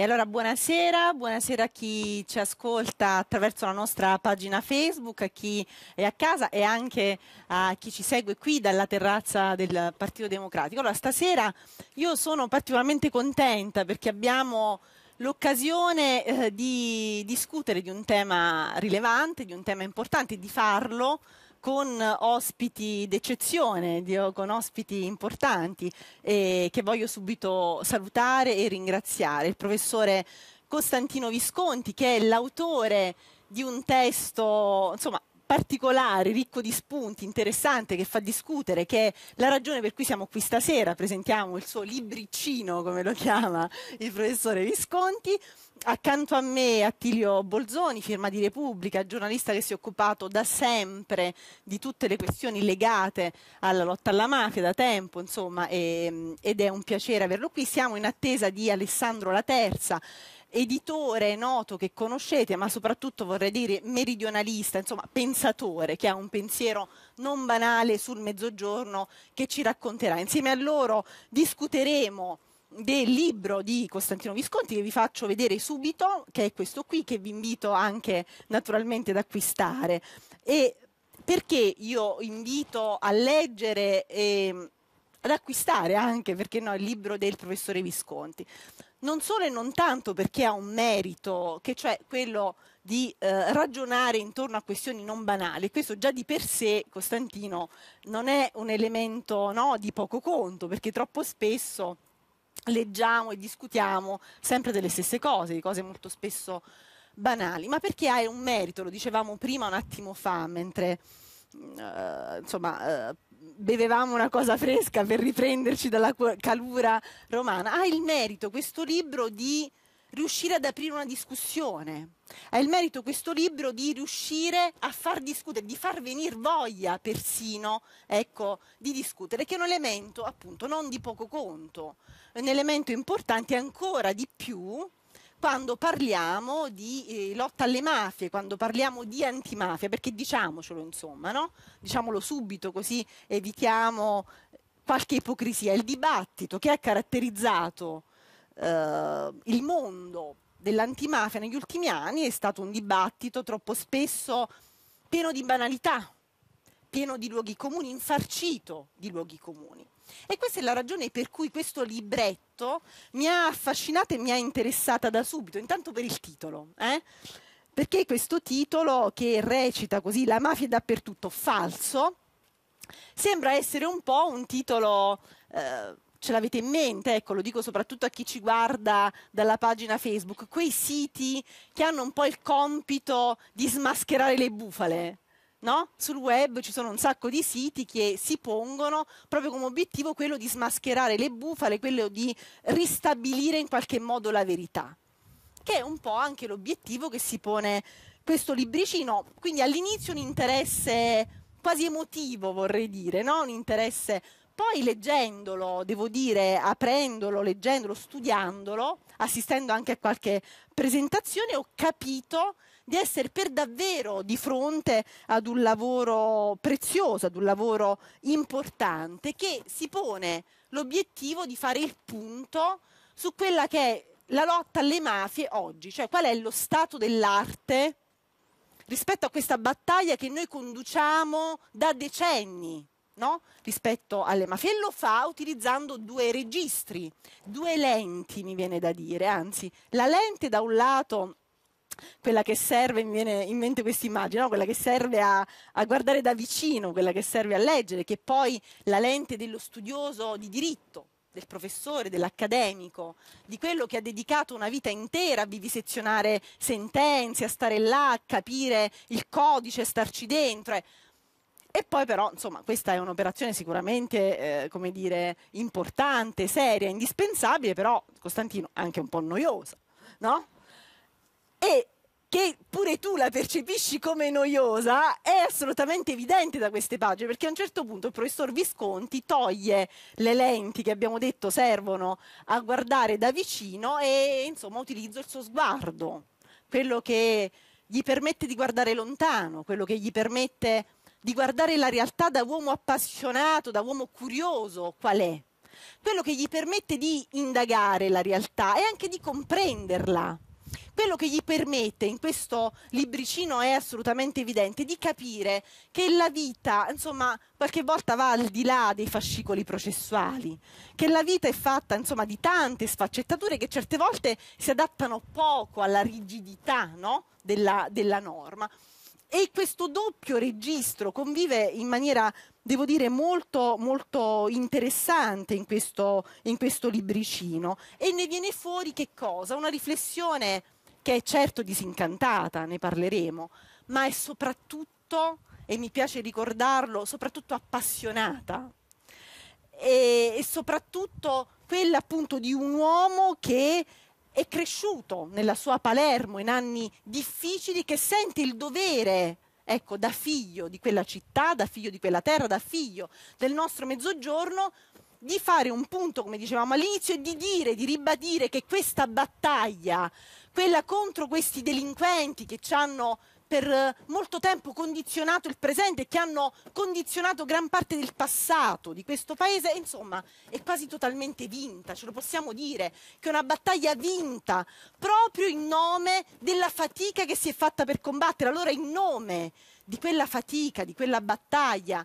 E allora buonasera, buonasera a chi ci ascolta attraverso la nostra pagina Facebook, a chi è a casa e anche a chi ci segue qui dalla terrazza del Partito Democratico. Allora stasera io sono particolarmente contenta perché abbiamo l'occasione eh, di discutere di un tema rilevante, di un tema importante, di farlo con ospiti d'eccezione, con ospiti importanti eh, che voglio subito salutare e ringraziare. Il professore Costantino Visconti che è l'autore di un testo insomma, particolare, ricco di spunti, interessante, che fa discutere, che è la ragione per cui siamo qui stasera, presentiamo il suo libricino, come lo chiama il professore Visconti. Accanto a me Attilio Bolzoni, firma di Repubblica, giornalista che si è occupato da sempre di tutte le questioni legate alla lotta alla mafia da tempo, insomma, e, ed è un piacere averlo qui. Siamo in attesa di Alessandro La Terza, editore noto che conoscete, ma soprattutto vorrei dire meridionalista, insomma pensatore, che ha un pensiero non banale sul mezzogiorno che ci racconterà. Insieme a loro discuteremo del libro di Costantino Visconti che vi faccio vedere subito, che è questo qui, che vi invito anche naturalmente ad acquistare. E perché io invito a leggere e ehm, ad acquistare anche, perché no, il libro del professore Visconti. Non solo e non tanto perché ha un merito, che cioè quello di eh, ragionare intorno a questioni non banali. Questo già di per sé, Costantino, non è un elemento no, di poco conto, perché troppo spesso leggiamo e discutiamo sempre delle stesse cose, di cose molto spesso banali, ma perché hai un merito, lo dicevamo prima un attimo fa, mentre mm, eh, insomma, eh, bevevamo una cosa fresca per riprenderci dalla calura romana, ha il merito questo libro di riuscire ad aprire una discussione. Ha il merito questo libro di riuscire a far discutere, di far venire voglia persino ecco, di discutere, che è un elemento appunto non di poco conto, è un elemento importante ancora di più quando parliamo di eh, lotta alle mafie, quando parliamo di antimafia, perché diciamocelo insomma, no? diciamolo subito così evitiamo qualche ipocrisia. Il dibattito che ha caratterizzato eh, il mondo dell'antimafia negli ultimi anni è stato un dibattito troppo spesso pieno di banalità, pieno di luoghi comuni, infarcito di luoghi comuni. E questa è la ragione per cui questo libretto mi ha affascinata e mi ha interessata da subito, intanto per il titolo. Eh? Perché questo titolo che recita così La mafia è dappertutto falso, sembra essere un po' un titolo... Eh, ce l'avete in mente, ecco, lo dico soprattutto a chi ci guarda dalla pagina Facebook, quei siti che hanno un po' il compito di smascherare le bufale, No? Sul web ci sono un sacco di siti che si pongono proprio come obiettivo quello di smascherare le bufale, quello di ristabilire in qualche modo la verità, che è un po' anche l'obiettivo che si pone questo libricino. Quindi all'inizio un interesse quasi emotivo, vorrei dire, no? un interesse poi leggendolo, devo dire, aprendolo, leggendolo, studiandolo, assistendo anche a qualche presentazione, ho capito di essere per davvero di fronte ad un lavoro prezioso, ad un lavoro importante che si pone l'obiettivo di fare il punto su quella che è la lotta alle mafie oggi, cioè qual è lo stato dell'arte rispetto a questa battaglia che noi conduciamo da decenni. No? rispetto alle mafie e lo fa utilizzando due registri, due lenti mi viene da dire, anzi la lente da un lato quella che serve, mi viene in mente questa immagine, no? quella che serve a, a, guardare da vicino, quella che serve a leggere, che è poi la lente dello studioso di diritto, del professore, dell'accademico, di quello che ha dedicato una vita intera a vivisezionare sentenze, a stare là, a capire il codice, a starci dentro. Eh. E poi però, insomma, questa è un'operazione sicuramente, eh, come dire, importante, seria, indispensabile, però, Costantino, anche un po' noiosa, no? e che pure tu la percepisci come noiosa è assolutamente evidente da queste pagine perché a un certo punto il professor Visconti toglie le lenti che abbiamo detto servono a guardare da vicino e insomma utilizza il suo sguardo, quello che gli permette di guardare lontano, quello che gli permette di guardare la realtà da uomo appassionato, da uomo curioso qual è, quello che gli permette di indagare la realtà e anche di comprenderla quello che gli permette in questo libricino è assolutamente evidente di capire che la vita, insomma, qualche volta va al di là dei fascicoli processuali, che la vita è fatta, insomma, di tante sfaccettature che certe volte si adattano poco alla rigidità, no? della, della norma. E questo doppio registro convive in maniera, devo dire, molto, molto interessante in questo, in questo libricino. E ne viene fuori che cosa? Una riflessione che è certo disincantata, ne parleremo, ma è soprattutto, e mi piace ricordarlo, soprattutto appassionata. E, e soprattutto quella appunto di un uomo che è cresciuto nella sua Palermo in anni difficili, che sente il dovere, ecco, da figlio di quella città, da figlio di quella terra, da figlio del nostro mezzogiorno, di fare un punto, come dicevamo all'inizio, e di dire, di ribadire che questa battaglia, quella contro questi delinquenti che ci hanno per eh, molto tempo condizionato il presente e che hanno condizionato gran parte del passato di questo paese, insomma, è quasi totalmente vinta, ce lo possiamo dire, che è una battaglia vinta proprio in nome della fatica che si è fatta per combattere. Allora, in nome di quella fatica, di quella battaglia,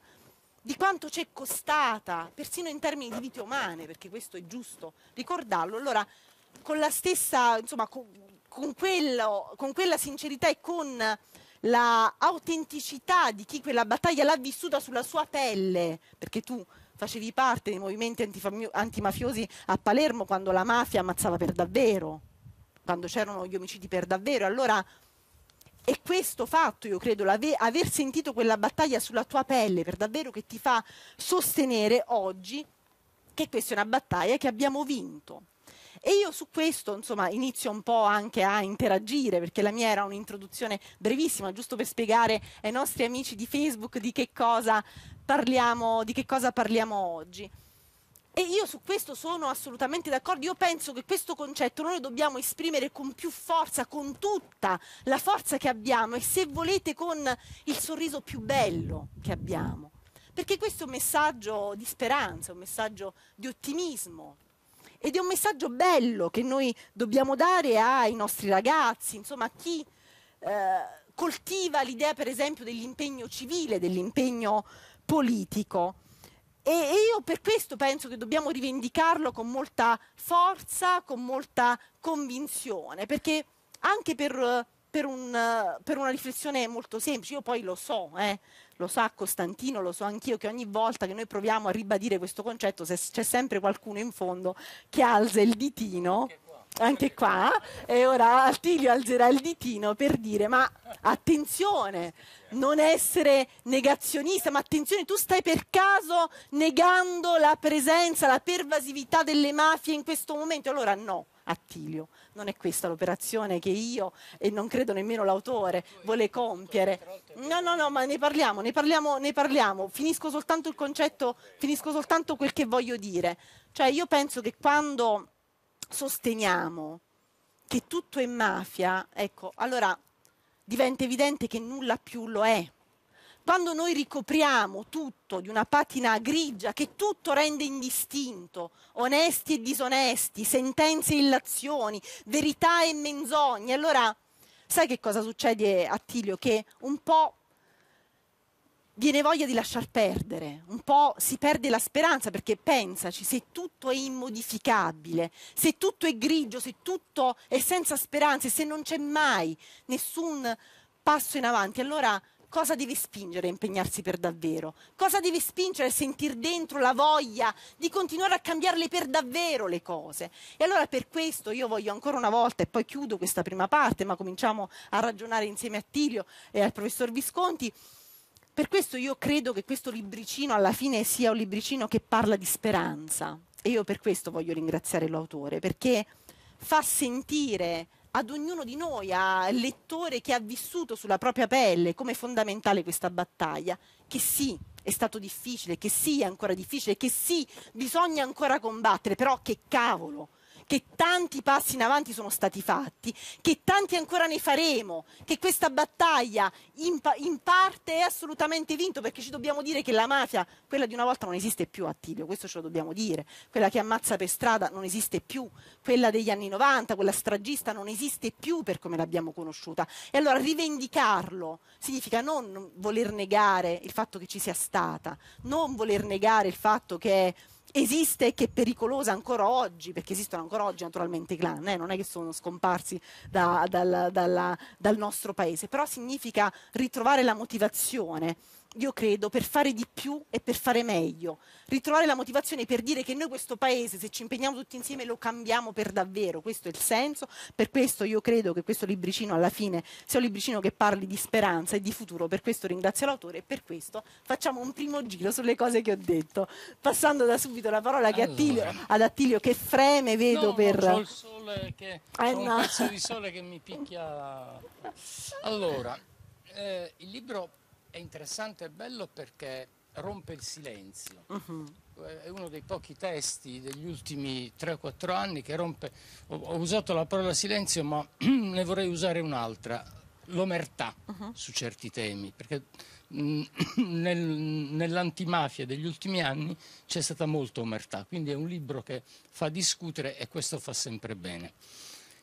di quanto ci è costata, persino in termini di vite umane, perché questo è giusto ricordarlo, allora con la stessa, insomma, con, quello, con quella sincerità e con l'autenticità la di chi quella battaglia l'ha vissuta sulla sua pelle, perché tu facevi parte dei movimenti antimafiosi a Palermo quando la mafia ammazzava per davvero, quando c'erano gli omicidi per davvero. Allora è questo fatto, io credo, aver sentito quella battaglia sulla tua pelle per davvero che ti fa sostenere oggi che questa è una battaglia che abbiamo vinto. E io su questo insomma, inizio un po' anche a interagire, perché la mia era un'introduzione brevissima, giusto per spiegare ai nostri amici di Facebook di che cosa parliamo, che cosa parliamo oggi. E io su questo sono assolutamente d'accordo, io penso che questo concetto noi lo dobbiamo esprimere con più forza, con tutta la forza che abbiamo e se volete con il sorriso più bello che abbiamo, perché questo è un messaggio di speranza, un messaggio di ottimismo, ed è un messaggio bello che noi dobbiamo dare ai nostri ragazzi, insomma a chi eh, coltiva l'idea per esempio dell'impegno civile, dell'impegno politico. E, io per questo penso che dobbiamo rivendicarlo con molta forza, con molta convinzione, perché anche per per, un, per, una riflessione molto semplice, io poi lo so, eh, lo sa Costantino, lo so anch'io, che ogni volta che noi proviamo a ribadire questo concetto c'è sempre qualcuno in fondo che alza il ditino anche qua e ora Attilio alzerà il ditino per dire ma attenzione non essere negazionista ma attenzione tu stai per caso negando la presenza la pervasività delle mafie in questo momento allora no Attilio non è questa l'operazione che io e non credo nemmeno l'autore vuole compiere. No, no, no, ma ne parliamo, ne parliamo, ne parliamo. Finisco soltanto il concetto, finisco soltanto quel che voglio dire. Cioè io penso che quando sosteniamo che tutto è mafia, ecco, allora diventa evidente che nulla più lo è. Quando noi ricopriamo tutto di una patina grigia che tutto rende indistinto, onesti e disonesti, sentenze e illazioni, verità e menzogne, allora sai che cosa succede a Tilio? Che un po' viene voglia di lasciar perdere, un po' si perde la speranza perché pensaci, se tutto è immodificabile, se tutto è grigio, se tutto è senza speranze, se non c'è mai nessun passo in avanti, allora cosa deve spingere a impegnarsi per davvero? Cosa deve spingere a sentire dentro la voglia di continuare a cambiarle per davvero le cose? E allora per questo io voglio ancora una volta, e poi chiudo questa prima parte, ma cominciamo a ragionare insieme a Tilio e al professor Visconti, per questo io credo che questo libricino alla fine sia un libricino che parla di speranza. E io per questo voglio ringraziare l'autore, perché fa sentire ad ognuno di noi, al lettore che ha vissuto sulla propria pelle come fondamentale questa battaglia, che sì, è stato difficile, che sì, è ancora difficile, che sì, bisogna ancora combattere, però che cavolo, che tanti passi in avanti sono stati fatti, che tanti ancora ne faremo, che questa battaglia in, in parte è assolutamente vinta, perché ci dobbiamo dire che la mafia, quella di una volta non esiste più Attilio, questo ce lo dobbiamo dire, quella che ammazza per strada non esiste più, quella degli anni 90, quella stragista non esiste più per come l'abbiamo conosciuta. E allora rivendicarlo significa non voler negare il fatto che ci sia stata, non voler negare il fatto che esiste e che è pericolosa ancora oggi, perché esistono ancora oggi naturalmente i clan, eh, non è che sono scomparsi da, dal, dal, dal nostro paese, però significa ritrovare la motivazione io credo, per fare di più e per fare meglio. Ritrovare la motivazione per dire che noi questo paese, se ci impegniamo tutti insieme, lo cambiamo per davvero. Questo è il senso. Per questo io credo che questo libricino alla fine sia un libricino che parli di speranza e di futuro. Per questo ringrazio l'autore e per questo facciamo un primo giro sulle cose che ho detto. Passando da subito la parola allora. Attilio, ad Attilio che freme, vedo no, per... No, il sole che... Eh, no. un pezzo di sole che mi picchia... Allora, eh, il libro è interessante e bello perché rompe il silenzio. Uh-huh. È uno dei pochi testi degli ultimi 3-4 anni che rompe. Ho, ho, usato la parola silenzio, ma ne vorrei usare un'altra, l'omertà uh-huh. su certi temi, perché mm, nel, nell'antimafia degli ultimi anni c'è stata molta omertà, quindi è un libro che fa discutere e questo fa sempre bene.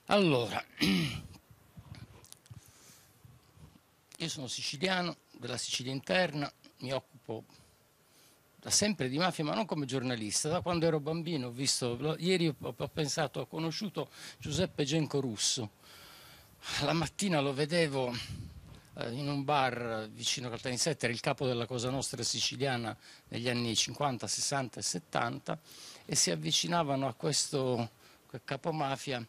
Allora, io sono siciliano, della Sicilia interna, mi occupo da sempre di mafia, ma non come giornalista. Da quando ero bambino ho visto, ieri ho pensato, ho conosciuto Giuseppe Genco Russo. La mattina lo vedevo eh, in un bar vicino a Caltanissetta, era il capo della Cosa Nostra siciliana negli anni 50, 60 e 70 e si avvicinavano a questo capomafia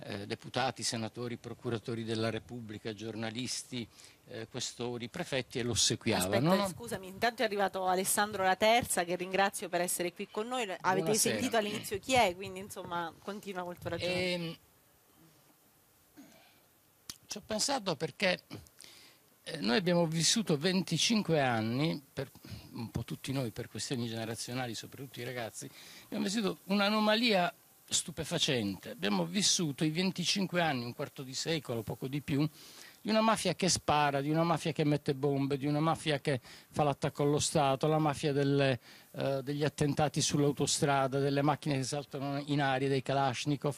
eh, deputati, senatori, procuratori della Repubblica, giornalisti, eh, questori, prefetti e lo ossequiavano. No? Scusami, intanto è arrivato Alessandro La Terza che ringrazio per essere qui con noi. Avete Buonasera. sentito all'inizio chi è, quindi insomma continua col tuo ragionamento. Ehm, ci ho pensato perché eh, noi abbiamo vissuto 25 anni, per, un po' tutti noi per questioni generazionali, soprattutto i ragazzi, abbiamo vissuto un'anomalia stupefacente. Abbiamo vissuto i 25 anni, un quarto di secolo, poco di più, di una mafia che spara, di una mafia che mette bombe, di una mafia che fa l'attacco allo Stato, la mafia delle, eh, degli attentati sull'autostrada, delle macchine che saltano in aria, dei Kalashnikov.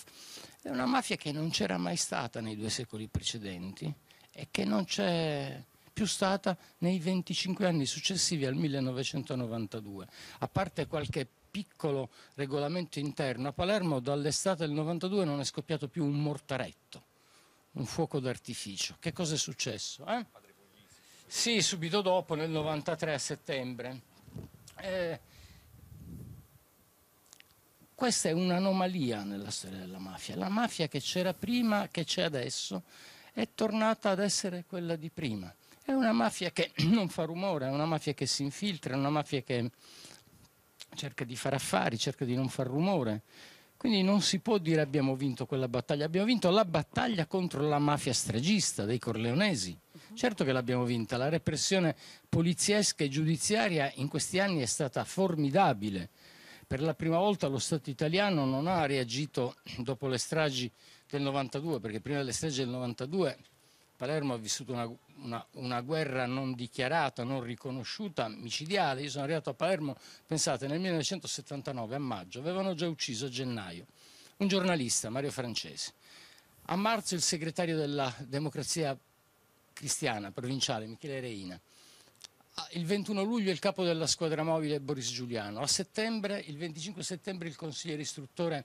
È una mafia che non c'era mai stata nei due secoli precedenti e che non c'è più stata nei 25 anni successivi al 1992, a parte qualche piccolo regolamento interno. A Palermo dall'estate del 92 non è scoppiato più un mortaretto un fuoco d'artificio. Che cosa è successo? Eh? Sì, subito dopo, nel 93 a settembre. Eh, questa è un'anomalia nella storia della mafia. La mafia che c'era prima, che c'è adesso, è tornata ad essere quella di prima. È una mafia che non fa rumore, è una mafia che si infiltra, è una mafia che cerca di fare affari, cerca di non far rumore quindi non si può dire abbiamo vinto quella battaglia, abbiamo vinto la battaglia contro la mafia stragista dei corleonesi. Mhm. Certo che l'abbiamo vinta, la repressione poliziesca e giudiziaria in questi anni è stata formidabile. Per la prima volta lo Stato italiano non ha reagito dopo le stragi del 92, perché prima delle stragi del 92 Palermo ha vissuto una, una, una, guerra non dichiarata, non riconosciuta, micidiale. Io sono arrivato a Palermo, pensate, nel 1979, a maggio, avevano già ucciso a gennaio un giornalista, Mario Francese. A marzo il segretario della democrazia cristiana provinciale, Michele Reina. Il 21 luglio il capo della squadra mobile Boris Giuliano. A settembre, il 25 settembre, il consigliere istruttore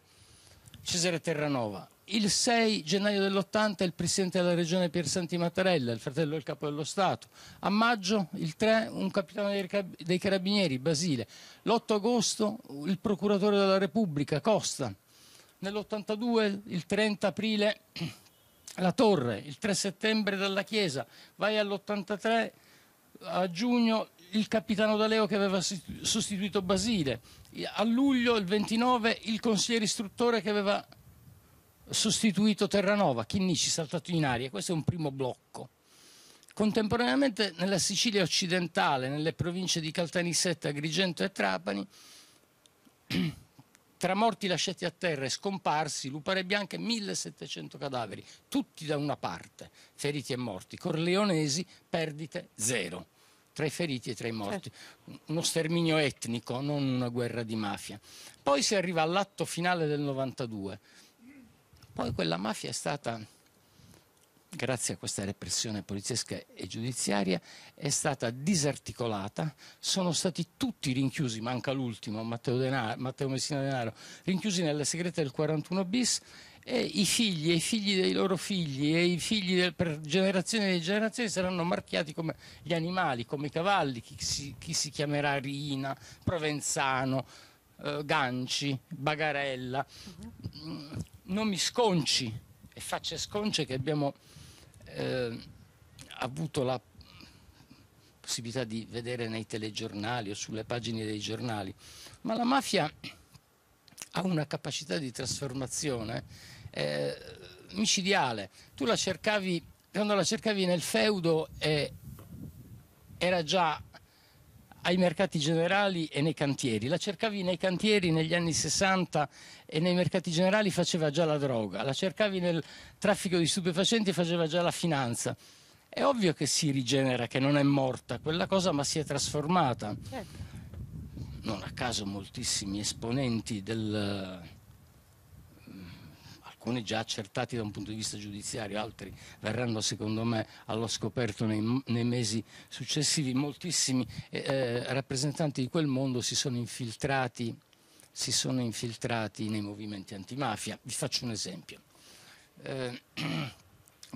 Cesare Terranova il 6 gennaio dell'80 il presidente della regione Pier Santi Mattarella, il fratello del capo dello Stato. A maggio, il 3, un capitano dei carabinieri, Basile. L'8 agosto, il procuratore della Repubblica, Costa. Nell'82, il 30 aprile, la Torre. Il 3 settembre, dalla Chiesa. Vai all'83, a giugno, il capitano D'Aleo che aveva sostituito Basile. A luglio, il 29, il consigliere istruttore che aveva sostituito Terranova, Chinnici saltato in aria, questo è un primo blocco. Contemporaneamente nella Sicilia occidentale, nelle province di Caltanissetta, Agrigento e Trapani, tra morti lasciati a terra e scomparsi, lupare bianche, 1700 cadaveri, tutti da una parte, feriti e morti. Corleonesi, perdite zero, tra i feriti e tra i morti. Certo. Uno sterminio etnico, non una guerra di mafia. Poi si arriva all'atto finale del 92, poi quella mafia è stata, grazie a questa repressione poliziesca e giudiziaria, è stata disarticolata, sono stati tutti rinchiusi, manca l'ultimo, Matteo, Matteo Messina Denaro, rinchiusi nelle segrete del 41 bis e i figli e i figli dei loro figli e i figli del, per generazioni e generazioni saranno marchiati come gli animali, come i cavalli, chi si, chi si chiamerà Rina, Provenzano, eh, ganci, bagarella, mm, nomi sconci e facce sconce che abbiamo eh, avuto la possibilità di vedere nei telegiornali o sulle pagine dei giornali, ma la mafia ha una capacità di trasformazione eh, micidiale. Tu la cercavi, quando la cercavi nel feudo eh, era già ai mercati generali e nei cantieri. La cercavi nei cantieri negli anni 60 e nei mercati generali faceva già la droga, la cercavi nel traffico di stupefacenti e faceva già la finanza. È ovvio che si rigenera, che non è morta quella cosa, ma si è trasformata. Certo. Non a caso moltissimi esponenti del alcuni già accertati da un punto di vista giudiziario, altri verranno secondo me allo scoperto nei, nei mesi successivi, moltissimi eh, eh rappresentanti di quel mondo si sono infiltrati si sono infiltrati nei movimenti antimafia. Vi faccio un esempio. Eh,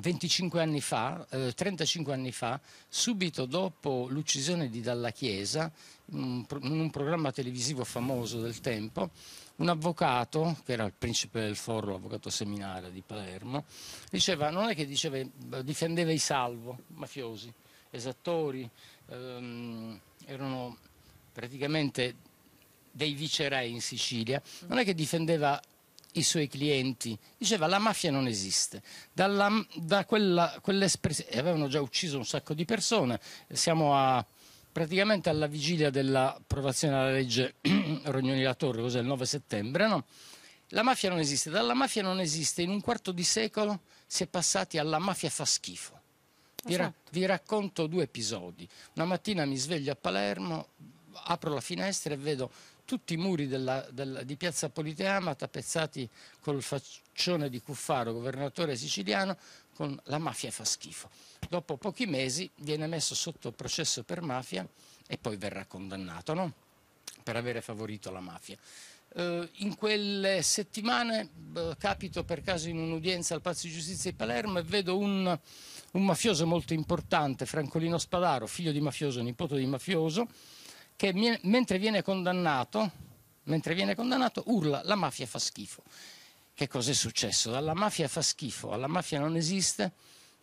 25 anni fa, eh, 35 anni fa, subito dopo l'uccisione di Dalla Chiesa, in un programma televisivo famoso del tempo, un avvocato, che era il principe del foro, l'avvocato seminario di Palermo, diceva, non è che diceva, difendeva i salvo, mafiosi, esattori, ehm, erano praticamente dei vicerei in Sicilia, non è che difendeva i suoi clienti, diceva la mafia non esiste, Dalla, da quella, quell'espressione, avevano già ucciso un sacco di persone, siamo a praticamente alla vigilia dell'approvazione della legge Rognoni-La Torre, cos'è il 9 settembre, no? La mafia non esiste, dalla mafia non esiste, in un quarto di secolo si è passati alla mafia fa schifo. Vi, esatto. ra vi racconto due episodi. Una mattina mi sveglio a Palermo, apro la finestra e vedo tutti i muri della, della, di piazza Politeama tappezzati col faccione di Cuffaro, governatore siciliano, con la mafia fa schifo. Dopo pochi mesi viene messo sotto processo per mafia e poi verrà condannato no? per avere favorito la mafia. Eh, in quelle settimane eh, capito per caso in un'udienza al Palazzo di Giustizia di Palermo e vedo un, un mafioso molto importante, Francolino Spadaro, figlio di mafioso, nipote di mafioso, che mentre viene mentre viene condannato urla la mafia fa schifo che cosa è successo? Dalla mafia fa schifo, alla mafia non esiste.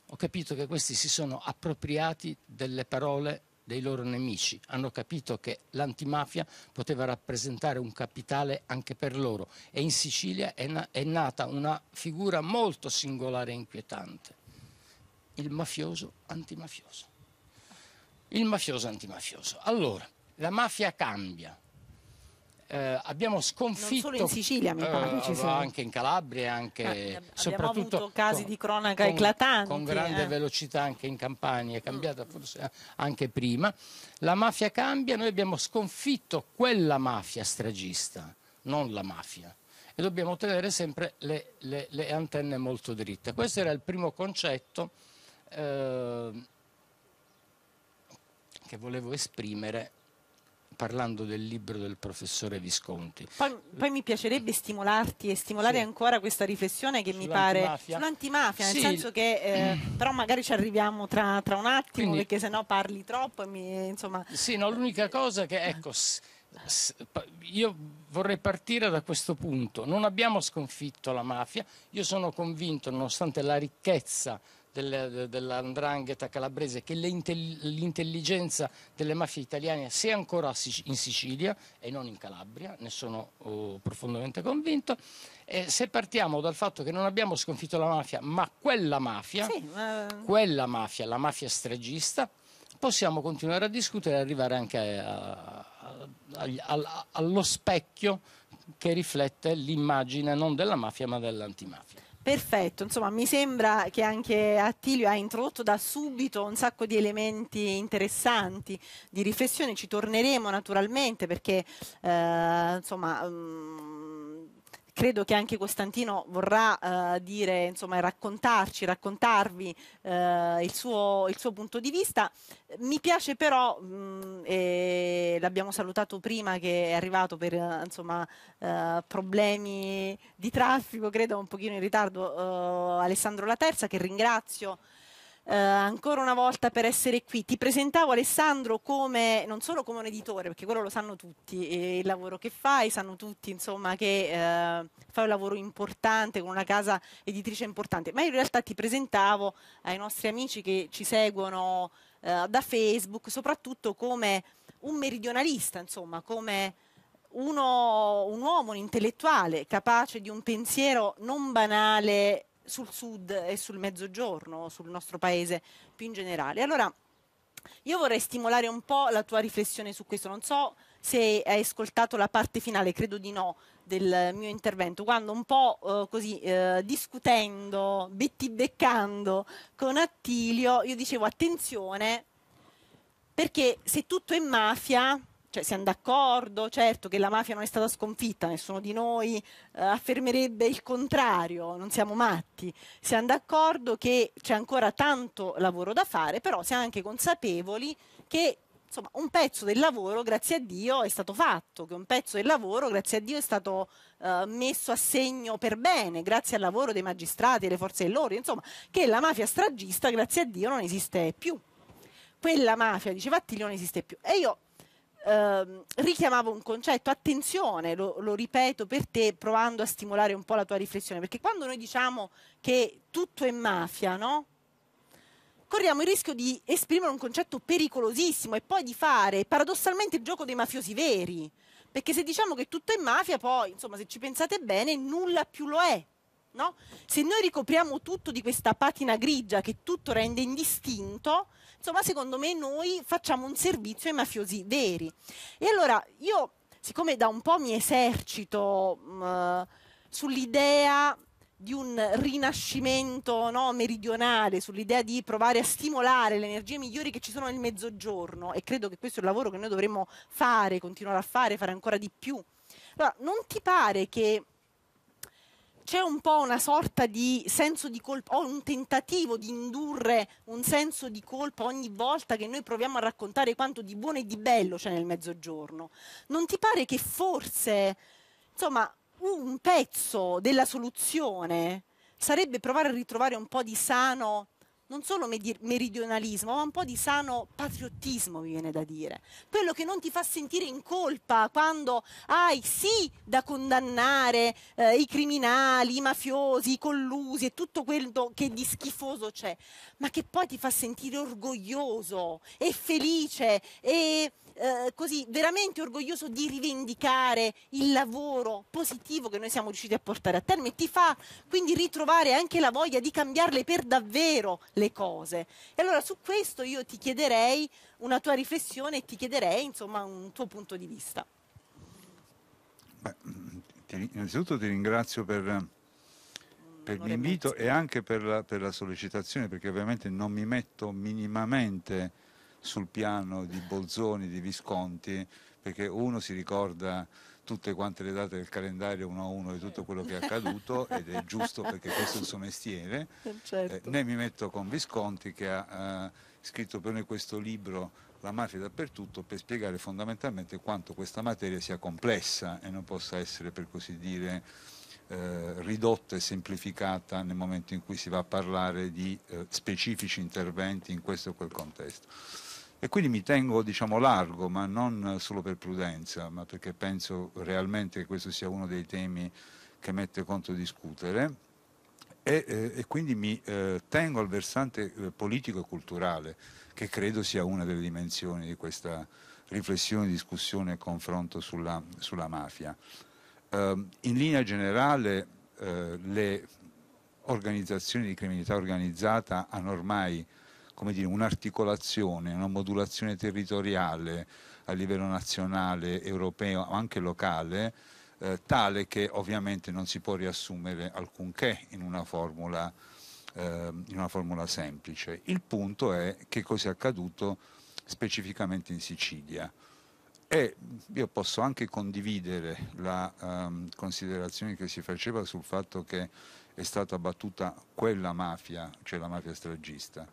Ho capito che questi si sono appropriati delle parole dei loro nemici, hanno capito che l'antimafia poteva rappresentare un capitale anche per loro e in Sicilia è, na è nata una figura molto singolare e inquietante, il mafioso antimafioso. Il mafioso antimafioso. Allora, la mafia cambia, eh, abbiamo sconfitto non solo in Sicilia, mi pare, eh, ci sono. anche in Calabria, anche eh, soprattutto avuto casi con, di cronaca con, eclatanti con grande eh. velocità anche in Campania, è cambiata mm. forse anche prima. La mafia cambia, noi abbiamo sconfitto quella mafia stragista, non la mafia. E dobbiamo tenere sempre le, le, le antenne molto dritte. Questo era il primo concetto eh, che volevo esprimere parlando del libro del professore Visconti. Poi, poi mi piacerebbe stimolarti e stimolare sì. ancora questa riflessione che mi pare sull'antimafia, sì. nel senso che eh, però magari ci arriviamo tra, tra un attimo Quindi, perché sennò parli troppo e mi, insomma... Sì, no, l'unica cosa che ecco io vorrei partire da questo punto. Non abbiamo sconfitto la mafia, io sono convinto, nonostante la ricchezza dell'andrangheta calabrese che l'intelligenza delle mafie italiane sia ancora in Sicilia e non in Calabria, ne sono oh, profondamente convinto. E se partiamo dal fatto che non abbiamo sconfitto la mafia, ma quella mafia, sì, ma... quella mafia, la mafia stregista, possiamo continuare a discutere e arrivare anche a, a, a, allo specchio che riflette l'immagine non della mafia ma dell'antimafia. Perfetto, insomma mi sembra che anche Attilio ha introdotto da subito un sacco di elementi interessanti di riflessione, ci torneremo naturalmente perché eh, insomma... Um, credo che anche Costantino vorrà eh, dire, insomma, raccontarci, raccontarvi eh, il, suo, il, suo, punto di vista. Mi piace però, mh, mm, e l'abbiamo salutato prima che è arrivato per insomma, eh, problemi di traffico, credo un pochino in ritardo, eh, Alessandro La Terza, che ringrazio eh, ancora una volta per essere qui. Ti presentavo Alessandro come, non solo come un editore, perché quello lo sanno tutti, il lavoro che fai, sanno tutti insomma, che eh, fai un lavoro importante con una casa editrice importante, ma in realtà ti presentavo ai nostri amici che ci seguono eh, da Facebook, soprattutto come un meridionalista, insomma, come uno, un uomo, un intellettuale capace di un pensiero non banale sul sud e sul mezzogiorno, sul nostro paese più in generale. Allora, io vorrei stimolare un po' la tua riflessione su questo. Non so se hai ascoltato la parte finale, credo di no, del mio intervento, quando un po' eh, così eh, discutendo, bettibeccando con Attilio, io dicevo attenzione, perché se tutto è mafia, cioè, siamo d'accordo, certo che la mafia non è stata sconfitta, nessuno di noi eh, affermerebbe il contrario, non siamo matti, siamo d'accordo che c'è ancora tanto lavoro da fare, però siamo anche consapevoli che insomma, un pezzo del lavoro, grazie a Dio, è stato fatto, che un pezzo del lavoro, grazie a Dio, è stato eh, messo a segno per bene, grazie al lavoro dei magistrati e delle forze dell'ordine, insomma, che la mafia stragista, grazie a Dio, non esiste più. Quella mafia, diceva Attilio, non esiste più. E io Ehm, richiamavo un concetto, attenzione, lo, lo, ripeto per te provando a stimolare un po' la tua riflessione, perché quando noi diciamo che tutto è mafia, no? corriamo il rischio di esprimere un concetto pericolosissimo e poi di fare paradossalmente il gioco dei mafiosi veri, perché se diciamo che tutto è mafia, poi insomma se ci pensate bene nulla più lo è. No? Se noi ricopriamo tutto di questa patina grigia che tutto rende indistinto, insomma secondo me noi facciamo un servizio ai mafiosi veri. E allora io, siccome da un po' mi esercito mh, sull'idea di un rinascimento no, meridionale, sull'idea di provare a stimolare le energie migliori che ci sono nel mezzogiorno e credo che questo è il lavoro che noi dovremmo fare, continuare a fare, fare ancora di più. Allora, non ti pare che c'è un po' una sorta di senso di colpa, o un tentativo di indurre un senso di colpa ogni volta che noi proviamo a raccontare quanto di buono e di bello c'è nel mezzogiorno. Non ti pare che forse, insomma, un pezzo della soluzione sarebbe provare a ritrovare un po' di sano non solo meridionalismo, ma un po' di sano patriottismo, mi viene da dire. Quello che non ti fa sentire in colpa quando hai sì da condannare eh, i criminali, i mafiosi, i collusi e tutto quello che di schifoso c'è, ma che poi ti fa sentire orgoglioso e felice e, eh, così veramente orgoglioso di rivendicare il lavoro positivo che noi siamo riusciti a portare a termine, ti fa quindi ritrovare anche la voglia di cambiarle per davvero le cose. E allora su questo io ti chiederei una tua riflessione e ti chiederei insomma un tuo punto di vista. Beh, ti, innanzitutto ti ringrazio per, per l'invito e anche per la, per la sollecitazione, perché ovviamente non mi metto minimamente sul piano di Bolzoni, di Visconti, perché uno si ricorda tutte quante le date del calendario uno a uno di tutto quello che è accaduto ed è giusto perché questo è il suo mestiere, eh, certo. eh, né mi metto con Visconti che ha eh, scritto per noi questo libro La mafia dappertutto per spiegare fondamentalmente quanto questa materia sia complessa e non possa essere per così dire eh, ridotta e semplificata nel momento in cui si va a parlare di eh, specifici interventi in questo o quel contesto. E quindi mi tengo diciamo, largo, ma non solo per prudenza, ma perché penso realmente che questo sia uno dei temi che mette conto discutere. E, eh, e quindi mi eh, tengo al versante eh, politico e culturale, che credo sia una delle dimensioni di questa riflessione, discussione e confronto sulla, sulla mafia. Ehm, in linea generale, eh, le organizzazioni di criminalità organizzata hanno ormai dire, un'articolazione, una modulazione territoriale a livello nazionale, europeo, anche locale, eh, tale che ovviamente non si può riassumere alcunché in una formula, eh, in una formula semplice. Il punto è che cosa è accaduto specificamente in Sicilia. E io posso anche condividere la um, considerazione che si faceva sul fatto che è stata battuta quella mafia, cioè la mafia stragista.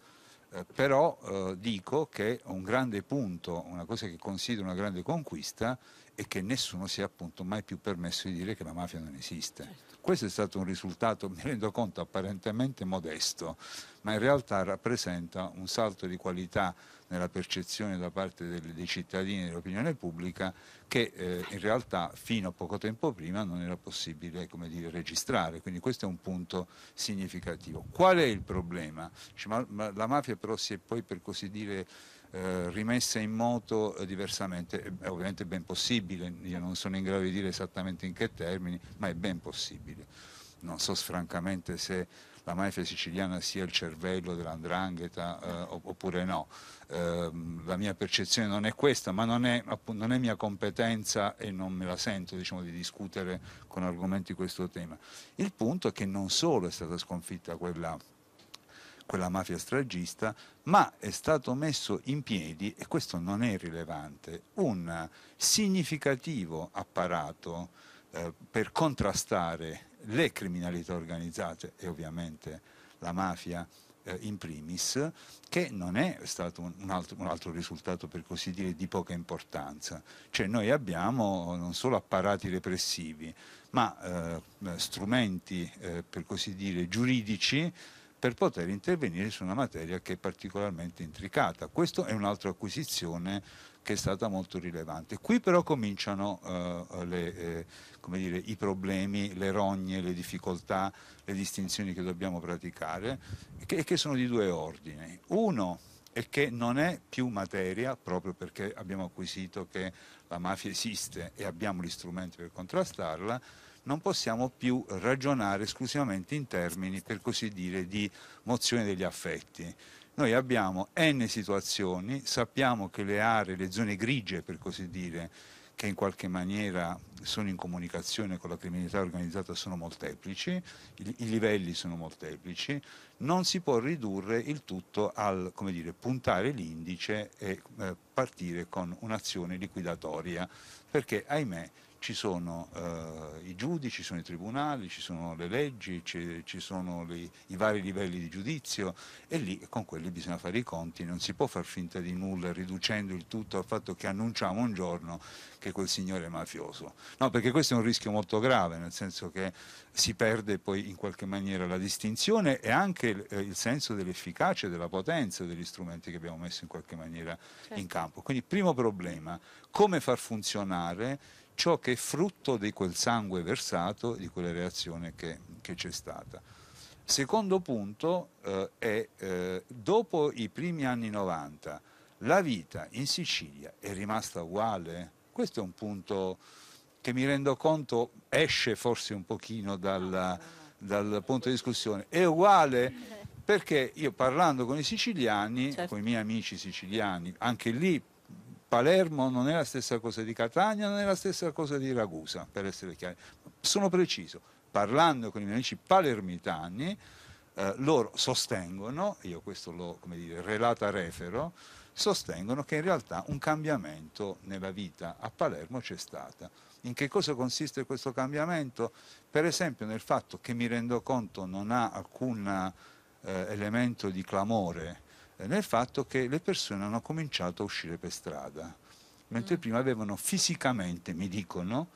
Eh, però eh, dico che un grande punto, una cosa che considero una grande conquista, e che nessuno si è appunto mai più permesso di dire che la mafia non esiste. Certo. Questo è stato un risultato, mi rendo conto, apparentemente modesto, ma in realtà rappresenta un salto di qualità nella percezione da parte dei, dei cittadini e dell'opinione pubblica che eh, in realtà fino a poco tempo prima non era possibile dire, registrare. Quindi questo è un punto significativo. Qual è il problema? Cioè, ma, ma la mafia però si è poi per così dire eh, rimessa in moto eh, diversamente. È ovviamente ben possibile, io non sono in grado di dire esattamente in che termini, ma è ben possibile. Non so francamente se la mafia siciliana sia il cervello dell'andrangheta eh, oppure no. Eh, la mia percezione non è questa, ma non è, appunto, non è mia competenza e non me la sento diciamo, di discutere con argomenti questo tema. Il punto è che non solo è stata sconfitta quella quella mafia stragista, ma è stato messo in piedi, e questo non è irrilevante, un significativo apparato eh, per contrastare le criminalità organizzate e ovviamente la mafia eh, in primis, che non è stato un altro, un altro, risultato per così dire di poca importanza. Cioè noi abbiamo non solo apparati repressivi, ma eh, strumenti eh, per così dire giuridici per poter intervenire su una materia che è particolarmente intricata. Questa è un'altra acquisizione che è stata molto rilevante. Qui però cominciano eh, le, eh, dire, i problemi, le rogne, le difficoltà, le distinzioni che dobbiamo praticare, che, che sono di due ordini. Uno è che non è più materia, proprio perché abbiamo acquisito che la mafia esiste e abbiamo gli strumenti per contrastarla, non possiamo più ragionare esclusivamente in termini, per così dire, di mozione degli affetti. Noi abbiamo n situazioni, sappiamo che le aree, le zone grigie, per così dire, che in qualche maniera sono in comunicazione con la criminalità organizzata sono molteplici, i, livelli sono molteplici, non si può ridurre il tutto al come dire, puntare l'indice e eh, partire con un'azione liquidatoria, perché ahimè ci sono eh, i giudici, ci sono i tribunali, ci sono le leggi, ci, ci sono le, i vari livelli di giudizio e lì con quelli bisogna fare i conti, non si può far finta di nulla riducendo il tutto al fatto che annunciamo un giorno che quel signore è mafioso. No, perché questo è un rischio molto grave, nel senso che si perde poi in qualche maniera la distinzione e anche il, eh, il senso dell'efficacia, della potenza degli strumenti che abbiamo messo in qualche maniera certo. in campo. Quindi primo problema, come far funzionare ciò che è frutto di quel sangue versato, di quella reazione che, che c'è stata. Secondo punto eh, è eh, dopo i primi anni 90 la vita in Sicilia è rimasta uguale? Questo è un punto che mi rendo conto esce forse un pochino dal, dal punto di discussione. È uguale perché io parlando con i siciliani, certo. con i miei amici siciliani, anche lì Palermo non è la stessa cosa di Catania, non è la stessa cosa di Ragusa, per essere chiari. Sono preciso, parlando con i miei amici palermitani, eh, loro sostengono, io questo lo come dire, relata refero, sostengono che in realtà un cambiamento nella vita a Palermo c'è stata. In che cosa consiste questo cambiamento? Per esempio nel fatto che mi rendo conto non ha alcun eh, elemento di clamore eh, nel fatto che le persone hanno cominciato a uscire per strada, mentre mm. prima avevano fisicamente, mi dicono,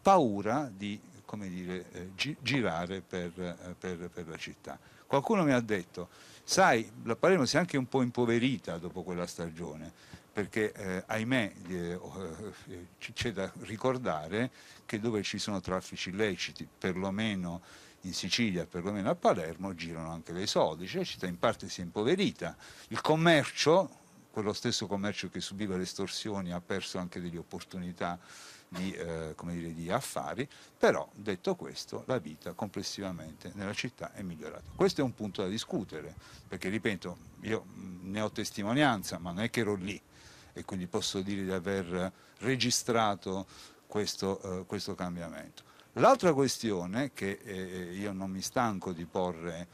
paura di dire, eh, gi girare per, eh, per, per, la città. Qualcuno mi ha detto, sai, la Palermo si è anche un po' impoverita dopo quella stagione, perché eh, ahimè eh, oh, eh, c'è da ricordare che dove ci sono traffici illeciti, perlomeno in Sicilia, perlomeno a Palermo, girano anche le sodice, la città in parte si è impoverita. Il commercio, quello stesso commercio che subiva le estorsioni, ha perso anche delle opportunità di, eh, dire, di, affari, però detto questo la vita complessivamente nella città è migliorata. Questo è un punto da discutere, perché ripeto, io ne ho testimonianza, ma non è che ero lì e quindi posso dire di aver registrato questo, eh, questo cambiamento. L'altra questione che eh, eh, io non mi stanco di porre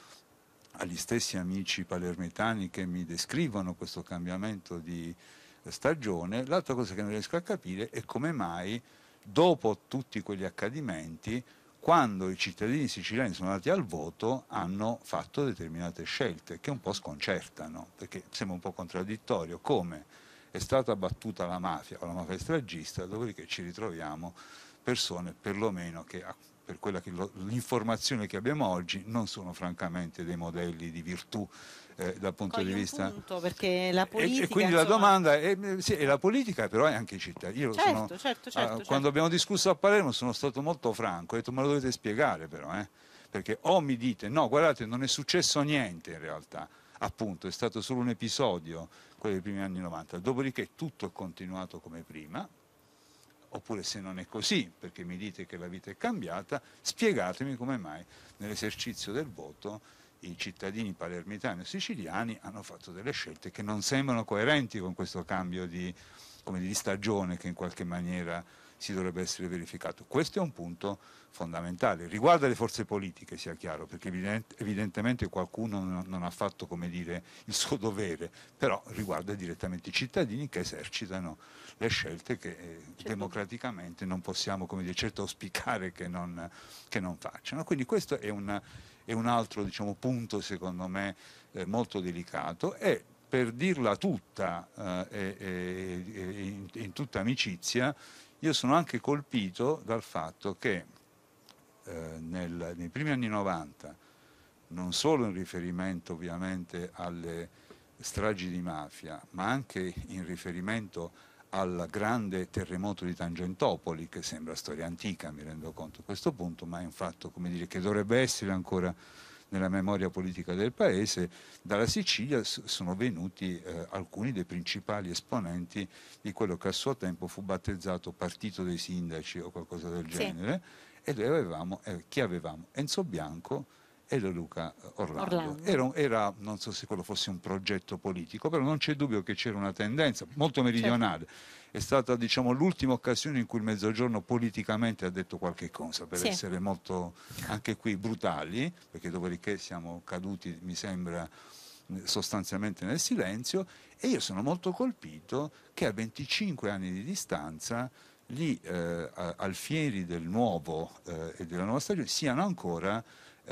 agli stessi amici palermitani che mi descrivono questo cambiamento di stagione, l'altra cosa che non riesco a capire è come mai dopo tutti quegli accadimenti quando i cittadini siciliani sono andati al voto hanno fatto determinate scelte che un po' sconcertano, perché sembra un po' contraddittorio come è stata battuta la mafia o la mafia stragista, dopodiché ci ritroviamo persone perlomeno che per quella che lo, l'informazione che abbiamo oggi non sono francamente dei modelli di virtù eh, dal punto Cogli di vista punto, perché la politica, e, e quindi insomma... la domanda è, eh, sì, è, la politica però è anche i cittadini certo, sono, certo, certo, uh, quando certo. abbiamo discusso a Palermo sono stato molto franco ho detto me lo dovete spiegare però eh? perché o mi dite no guardate non è successo niente in realtà appunto è stato solo un episodio quello dei primi anni 90 dopodiché tutto è continuato come prima oppure se non è così, perché mi dite che la vita è cambiata, spiegatemi come mai nell'esercizio del voto i cittadini palermitani o siciliani hanno fatto delle scelte che non sembrano coerenti con questo cambio di, di stagione che in qualche maniera si dovrebbe essere verificato. Questo è un punto fondamentale. Riguarda le forze politiche, sia chiaro, perché evidentemente qualcuno non ha fatto dire, il suo dovere, però riguarda direttamente i cittadini che esercitano le scelte che eh, certo. democraticamente non possiamo come dire, certo auspicare che non, che non facciano. Quindi questo è, una, è un altro diciamo, punto secondo me eh, molto delicato e per dirla tutta eh, e, e, in, in tutta amicizia io sono anche colpito dal fatto che eh, nel, nei primi anni 90, non solo in riferimento ovviamente alle stragi di mafia, ma anche in riferimento al grande terremoto di Tangentopoli, che sembra storia antica, mi rendo conto a questo punto, ma è un fatto dire, che dovrebbe essere ancora nella memoria politica del Paese, dalla Sicilia sono venuti eh, alcuni dei principali esponenti di quello che a suo tempo fu battezzato Partito dei Sindaci o qualcosa del genere, sì. e noi avevamo, eh, chi avevamo? Enzo Bianco, Elio Luca Orlando. Orlando. Era, era, non so se quello fosse un progetto politico, però non c'è dubbio che c'era una tendenza molto meridionale. Certo. È stata diciamo, l'ultima occasione in cui il Mezzogiorno politicamente ha detto qualche cosa, per sì. essere molto, anche qui, brutali, perché dopodiché siamo caduti, mi sembra, sostanzialmente nel silenzio e io sono molto colpito che a 25 anni di distanza gli eh, alfieri del nuovo eh, e della nuova stagione siano ancora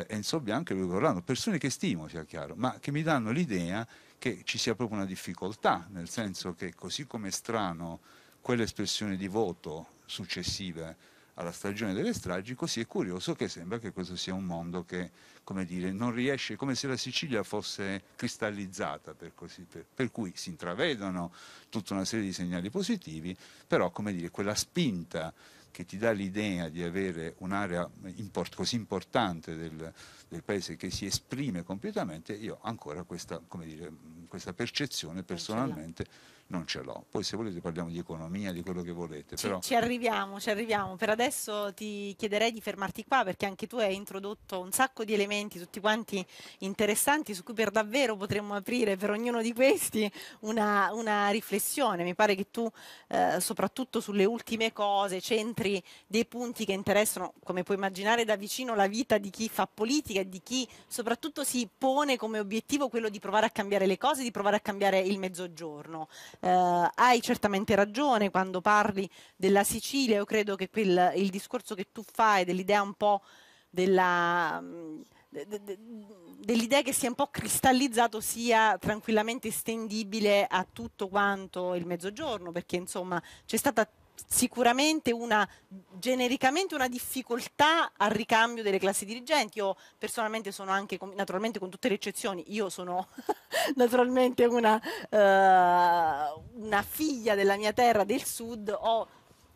Enzo eh, Bianco e Luca Orlando, persone che stimo, sia chiaro, ma che mi danno l'idea che ci sia proprio una difficoltà, nel senso che così come è strano quell'espressione di voto successive alla stagione delle stragi, così è curioso che sembra che questo sia un mondo che, come dire, non riesce, come se la Sicilia fosse cristallizzata, per, così, per, per cui si intravedono tutta una serie di segnali positivi, però, come dire, quella spinta che ti dà l'idea di avere un'area import, così importante del, del, paese che si esprime completamente, io ancora questa, dire, questa percezione personalmente non ce l'ho. Poi se volete parliamo di economia, di quello che volete. Ci, però... ci arriviamo, ci arriviamo. Per adesso ti chiederei di fermarti qua perché anche tu hai introdotto un sacco di elementi, tutti quanti interessanti, su cui per davvero potremmo aprire per ognuno di questi una, una riflessione. Mi pare che tu eh, soprattutto sulle ultime cose centri dei punti che interessano, come puoi immaginare, da vicino la vita di chi fa politica e di chi soprattutto si pone come obiettivo quello di provare a cambiare le cose, di provare a cambiare il mezzogiorno eh, hai certamente ragione quando parli della Sicilia, io credo che quel, il discorso che tu fai dell'idea un po' della... Mm, de, de, de, dell'idea che sia un po' cristallizzato sia tranquillamente estendibile a tutto quanto il mezzogiorno, perché insomma c'è stata sicuramente una genericamente una difficoltà al ricambio delle classi dirigenti. Io personalmente sono anche, naturalmente con tutte le eccezioni, io sono naturalmente una, uh, una figlia della mia terra del sud, ho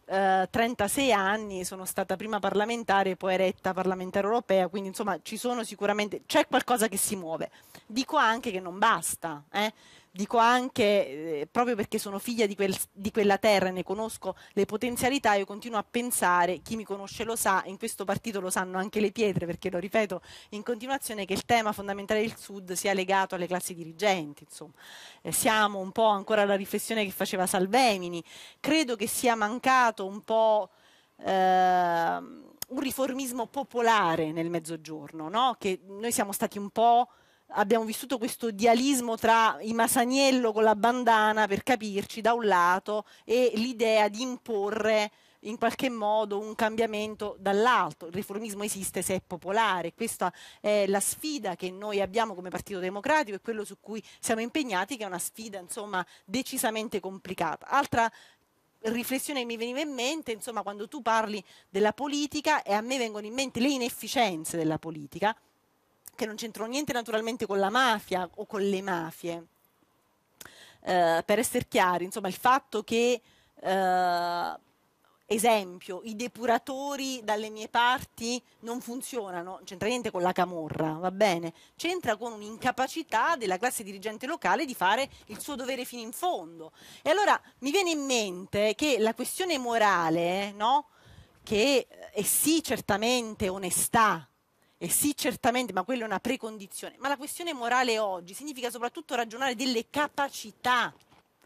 Uh, eh, 36 anni, sono stata prima parlamentare poi eretta parlamentare europea, quindi insomma ci sono sicuramente, c'è qualcosa che si muove. Dico anche che non basta, eh? dico anche eh, proprio perché sono figlia di, quel, di quella terra e ne conosco le potenzialità, io continuo a pensare, chi mi conosce lo sa, in questo partito lo sanno anche le pietre, perché lo ripeto in continuazione, che il tema fondamentale del Sud sia legato alle classi dirigenti. Insomma. Eh, siamo un po' ancora alla riflessione che faceva Salvemini, credo che sia mancato un po'... Eh, un riformismo popolare nel mezzogiorno, no? che noi siamo stati un po' abbiamo vissuto questo dialismo tra i Masaniello con la bandana, per capirci, da un lato, e l'idea di imporre in qualche modo un cambiamento dall'alto. Il riformismo esiste se è popolare, questa è la sfida che noi abbiamo come Partito Democratico e quello su cui siamo impegnati, che è una sfida insomma, decisamente complicata. Altra riflessione che mi veniva in mente, insomma, quando tu parli della politica e a me vengono in mente le inefficienze della politica, che non c'entrano niente naturalmente con la mafia o con le mafie. Eh, per essere chiari, insomma, il fatto che, eh, esempio, i depuratori dalle mie parti non funzionano, non c'entra niente con la camorra, va bene? C'entra con un'incapacità della classe dirigente locale di fare il suo dovere fino in fondo. E allora mi viene in mente che la questione morale, no? Che eh, è sì, certamente onestà, eh sì, certamente, ma quella è una precondizione. Ma la questione morale oggi significa soprattutto ragionare delle capacità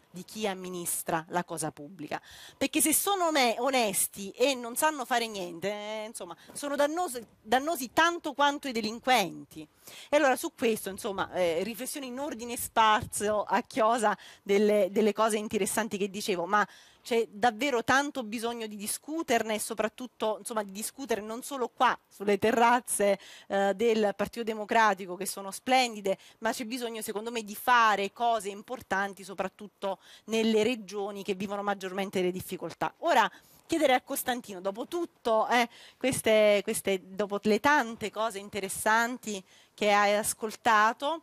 di chi amministra la cosa pubblica. Perché se sono onesti e non sanno fare niente, eh, insomma, sono dannosi, dannosi, tanto quanto i delinquenti. E allora su questo, insomma, eh, riflessioni in ordine sparso a chiosa delle, delle cose interessanti che dicevo, ma c'è davvero tanto bisogno di discuterne e soprattutto insomma, di discutere non solo qua sulle terrazze eh, del Partito Democratico che sono splendide, ma c'è bisogno secondo me di fare cose importanti soprattutto nelle regioni che vivono maggiormente le difficoltà. Ora, chiedere a Costantino, dopo tutto, eh, queste, queste, dopo le tante cose interessanti che hai ascoltato,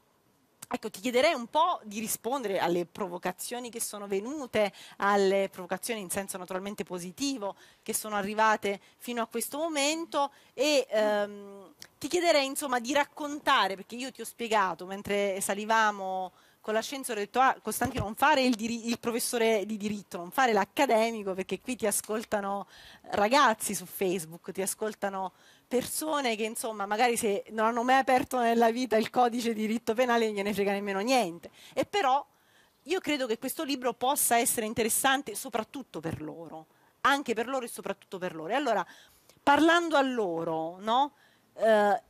Ecco, ti chiederei un po' di rispondere alle provocazioni che sono venute, alle provocazioni in senso naturalmente positivo che sono arrivate fino a questo momento e ehm, ti chiederei insomma di raccontare, perché io ti ho spiegato mentre salivamo con l'ascensore ho detto ah, Costantino non fare il, diri- il, professore di diritto, non fare l'accademico perché qui ti ascoltano ragazzi su Facebook, ti ascoltano persone che insomma magari se non hanno mai aperto nella vita il codice di diritto penale non gliene frega nemmeno niente. E però io credo che questo libro possa essere interessante soprattutto per loro, anche per loro e soprattutto per loro. E allora, parlando a loro, no? Eh,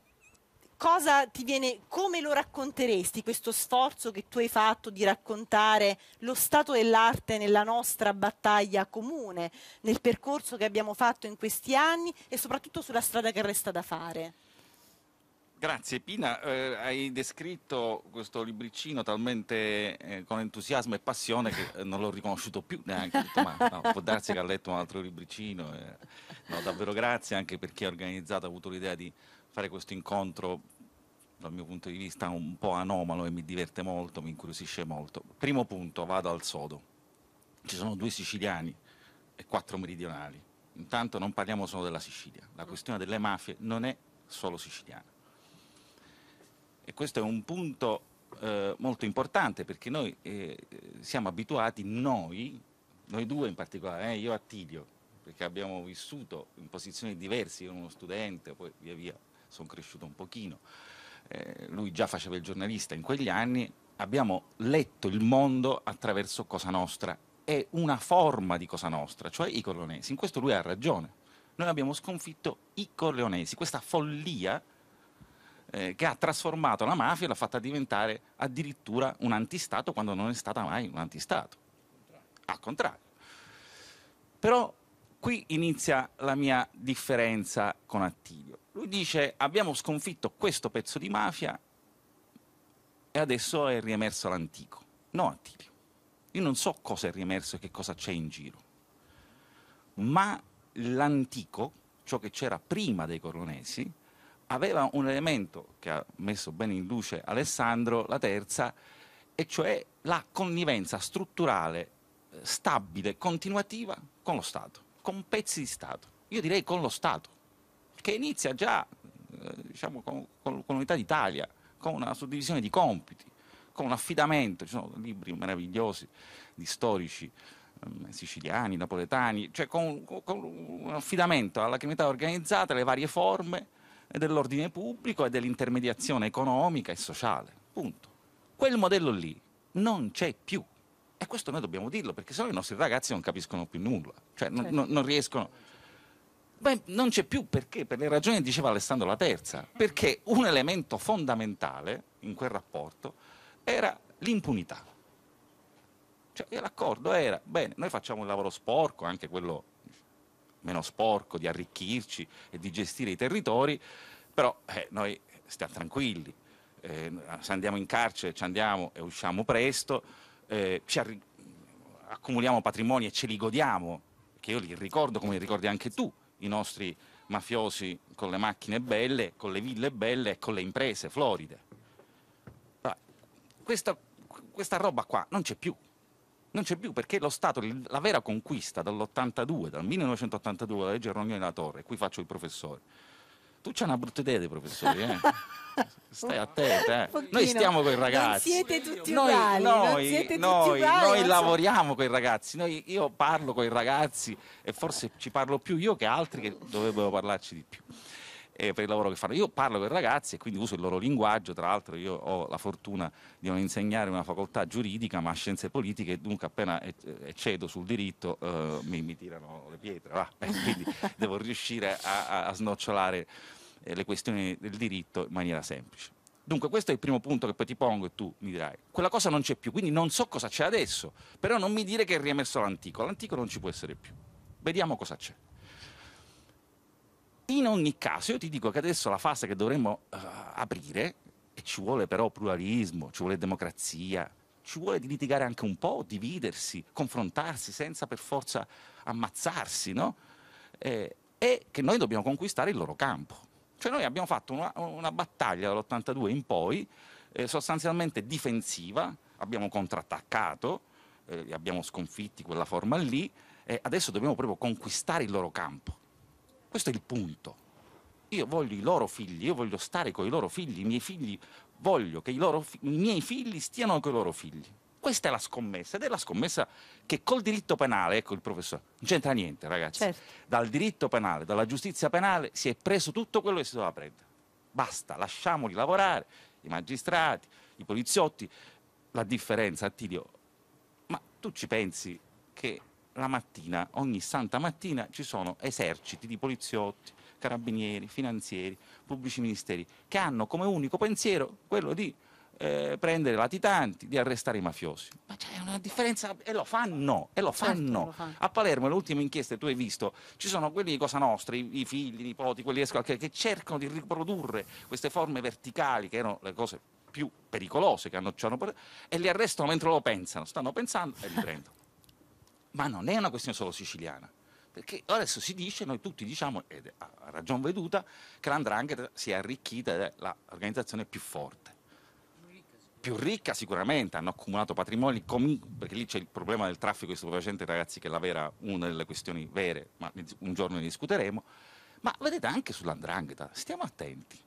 cosa ti viene, come lo racconteresti questo sforzo che tu hai fatto di raccontare lo stato dell'arte nella nostra battaglia comune, nel percorso che abbiamo fatto in questi anni e soprattutto sulla strada che resta da fare? Grazie Pina, eh, hai descritto questo libricino talmente eh, con entusiasmo e passione che eh, non l'ho riconosciuto più neanche, detto, ma, no, può darsi che ha letto un altro libricino, eh, no, davvero grazie anche per chi ha organizzato, ha avuto l'idea di fare questo incontro dal mio punto di vista un po' anomalo e mi diverte molto, mi incuriosisce molto. Primo punto, vado al sodo. Ci sono due siciliani e quattro meridionali. Intanto non parliamo solo della Sicilia, la questione delle mafie non è solo siciliana. E questo è un punto eh, molto importante perché noi eh, siamo abituati, noi, noi due in particolare, eh, io e Attilio, perché abbiamo vissuto in posizioni diverse, io ero uno studente, poi via via sono cresciuto un pochino, eh, lui già faceva il giornalista in quegli anni, abbiamo letto il mondo attraverso Cosa Nostra, è una forma di Cosa Nostra, cioè i corleonesi. In questo lui ha ragione. Noi abbiamo sconfitto i corleonesi, questa follia eh, che ha trasformato la mafia e l'ha fatta diventare addirittura un antistato quando non è stata mai un antistato. Al contrario. Però qui inizia la mia differenza con Attilio. Lui dice abbiamo sconfitto questo pezzo di mafia e adesso è riemerso l'antico. No Attilio, io non so cosa è riemerso e che cosa c'è in giro, ma l'antico, ciò che c'era prima dei coronesi, aveva un elemento che ha messo bene in luce Alessandro la terza, e cioè la connivenza strutturale, stabile, continuativa con lo Stato con pezzi di Stato, io direi con lo Stato, che inizia già eh, diciamo, con, con, con l'Unità d'Italia, con una suddivisione di compiti, con un affidamento, ci sono libri meravigliosi di storici ehm, siciliani, napoletani, cioè con, con, un affidamento alla criminalità organizzata, alle varie forme dell'ordine pubblico e dell'intermediazione economica e sociale. Punto. Quel modello lì non c'è più. E questo noi dobbiamo dirlo, perché sennò i nostri ragazzi non capiscono più nulla, cioè non, certo. non, non riescono... Beh, non c'è più perché, per le ragioni che diceva Alessandro la Terza, perché un elemento fondamentale in quel rapporto era l'impunità. Cioè, l'accordo era, bene, noi facciamo un lavoro sporco, anche quello meno sporco, di arricchirci e di gestire i territori, però eh, noi stiamo tranquilli, eh, se andiamo in carcere ci andiamo e usciamo presto, eh, ci arri- accumuliamo patrimoni e ce li godiamo, che io li ricordo come li ricordi anche tu, i nostri mafiosi con le macchine belle, con le ville belle e con le imprese floride. Questa, questa roba qua non c'è più. Non c'è più perché lo Stato, la vera conquista dall'82, dal 1982, la legge Rognoni della Torre, qui faccio il professore, tu c'hai una brutta idea dei professori, eh? Stai attenta, eh. Noi stiamo con i ragazzi. Non siete tutti noi, uguali. Noi, noi, noi, uguali, noi lavoriamo so. con i ragazzi. io parlo con i ragazzi e forse ci parlo più io che altri che dovrebbero parlarci di più eh, per il lavoro che fanno. Io parlo con i ragazzi e quindi uso il loro linguaggio, tra l'altro io ho la fortuna di non insegnare una facoltà giuridica ma scienze politiche e dunque appena eccedo sul diritto eh, mi, mi, tirano le pietre, ah, eh, quindi devo riuscire a, a snocciolare eh, le questioni del diritto in maniera semplice. Dunque, questo è il primo punto che poi ti pongo e tu mi dirai: quella cosa non c'è più, quindi non so cosa c'è adesso, però non mi dire che è riemerso l'antico, l'antico non ci può essere più. Vediamo cosa c'è. In ogni caso, io ti dico che adesso la fase che dovremmo uh, aprire, e ci vuole però pluralismo, ci vuole democrazia, ci vuole di litigare anche un po', dividersi, confrontarsi senza per forza ammazzarsi, no? Eh, è che noi dobbiamo conquistare il loro campo. Cioè noi abbiamo fatto una, una battaglia dall'82 in poi, eh, sostanzialmente difensiva, abbiamo contrattaccato, eh, abbiamo sconfitti quella forma lì, e adesso dobbiamo proprio conquistare il loro campo questo è il punto. Io voglio i loro figli, io voglio stare con i loro figli, i miei figli, voglio che i, fi- i miei figli stiano con i loro figli. Questa è la scommessa ed è la scommessa che col diritto penale, ecco il professore, non c'entra niente ragazzi. Certo. Dal diritto penale, dalla giustizia penale si è preso tutto quello che si doveva prendere. Basta, lasciamoli lavorare, i magistrati, i poliziotti. La differenza, Attilio, ma tu ci pensi che la mattina, ogni santa mattina, ci sono eserciti di poliziotti, carabinieri, finanzieri, pubblici ministeri, che hanno come unico pensiero quello di eh, prendere latitanti, di arrestare i mafiosi. Ma c'è una differenza, e lo fanno, e lo certo fanno. Certo, lo fanno. A Palermo, le ultime inchieste, tu hai visto, ci sono quelli di Cosa Nostra, i, i figli, i nipoti, quelli escono, che, che cercano di riprodurre queste forme verticali, che erano le cose più pericolose che hanno, hanno e li arrestano mentre lo pensano, stanno pensando e li prendono ma non è una questione solo siciliana. Perché adesso si dice, noi tutti diciamo, ed a ragion veduta, che l'andrangheta si è arricchita ed è l'organizzazione più forte. Più ricca sicuramente, hanno accumulato patrimoni, perché lì c'è il problema del traffico di stupefacenti, ragazzi, che è la vera, una delle questioni vere, ma un giorno ne discuteremo. Ma vedete anche sull'andrangheta, stiamo attenti.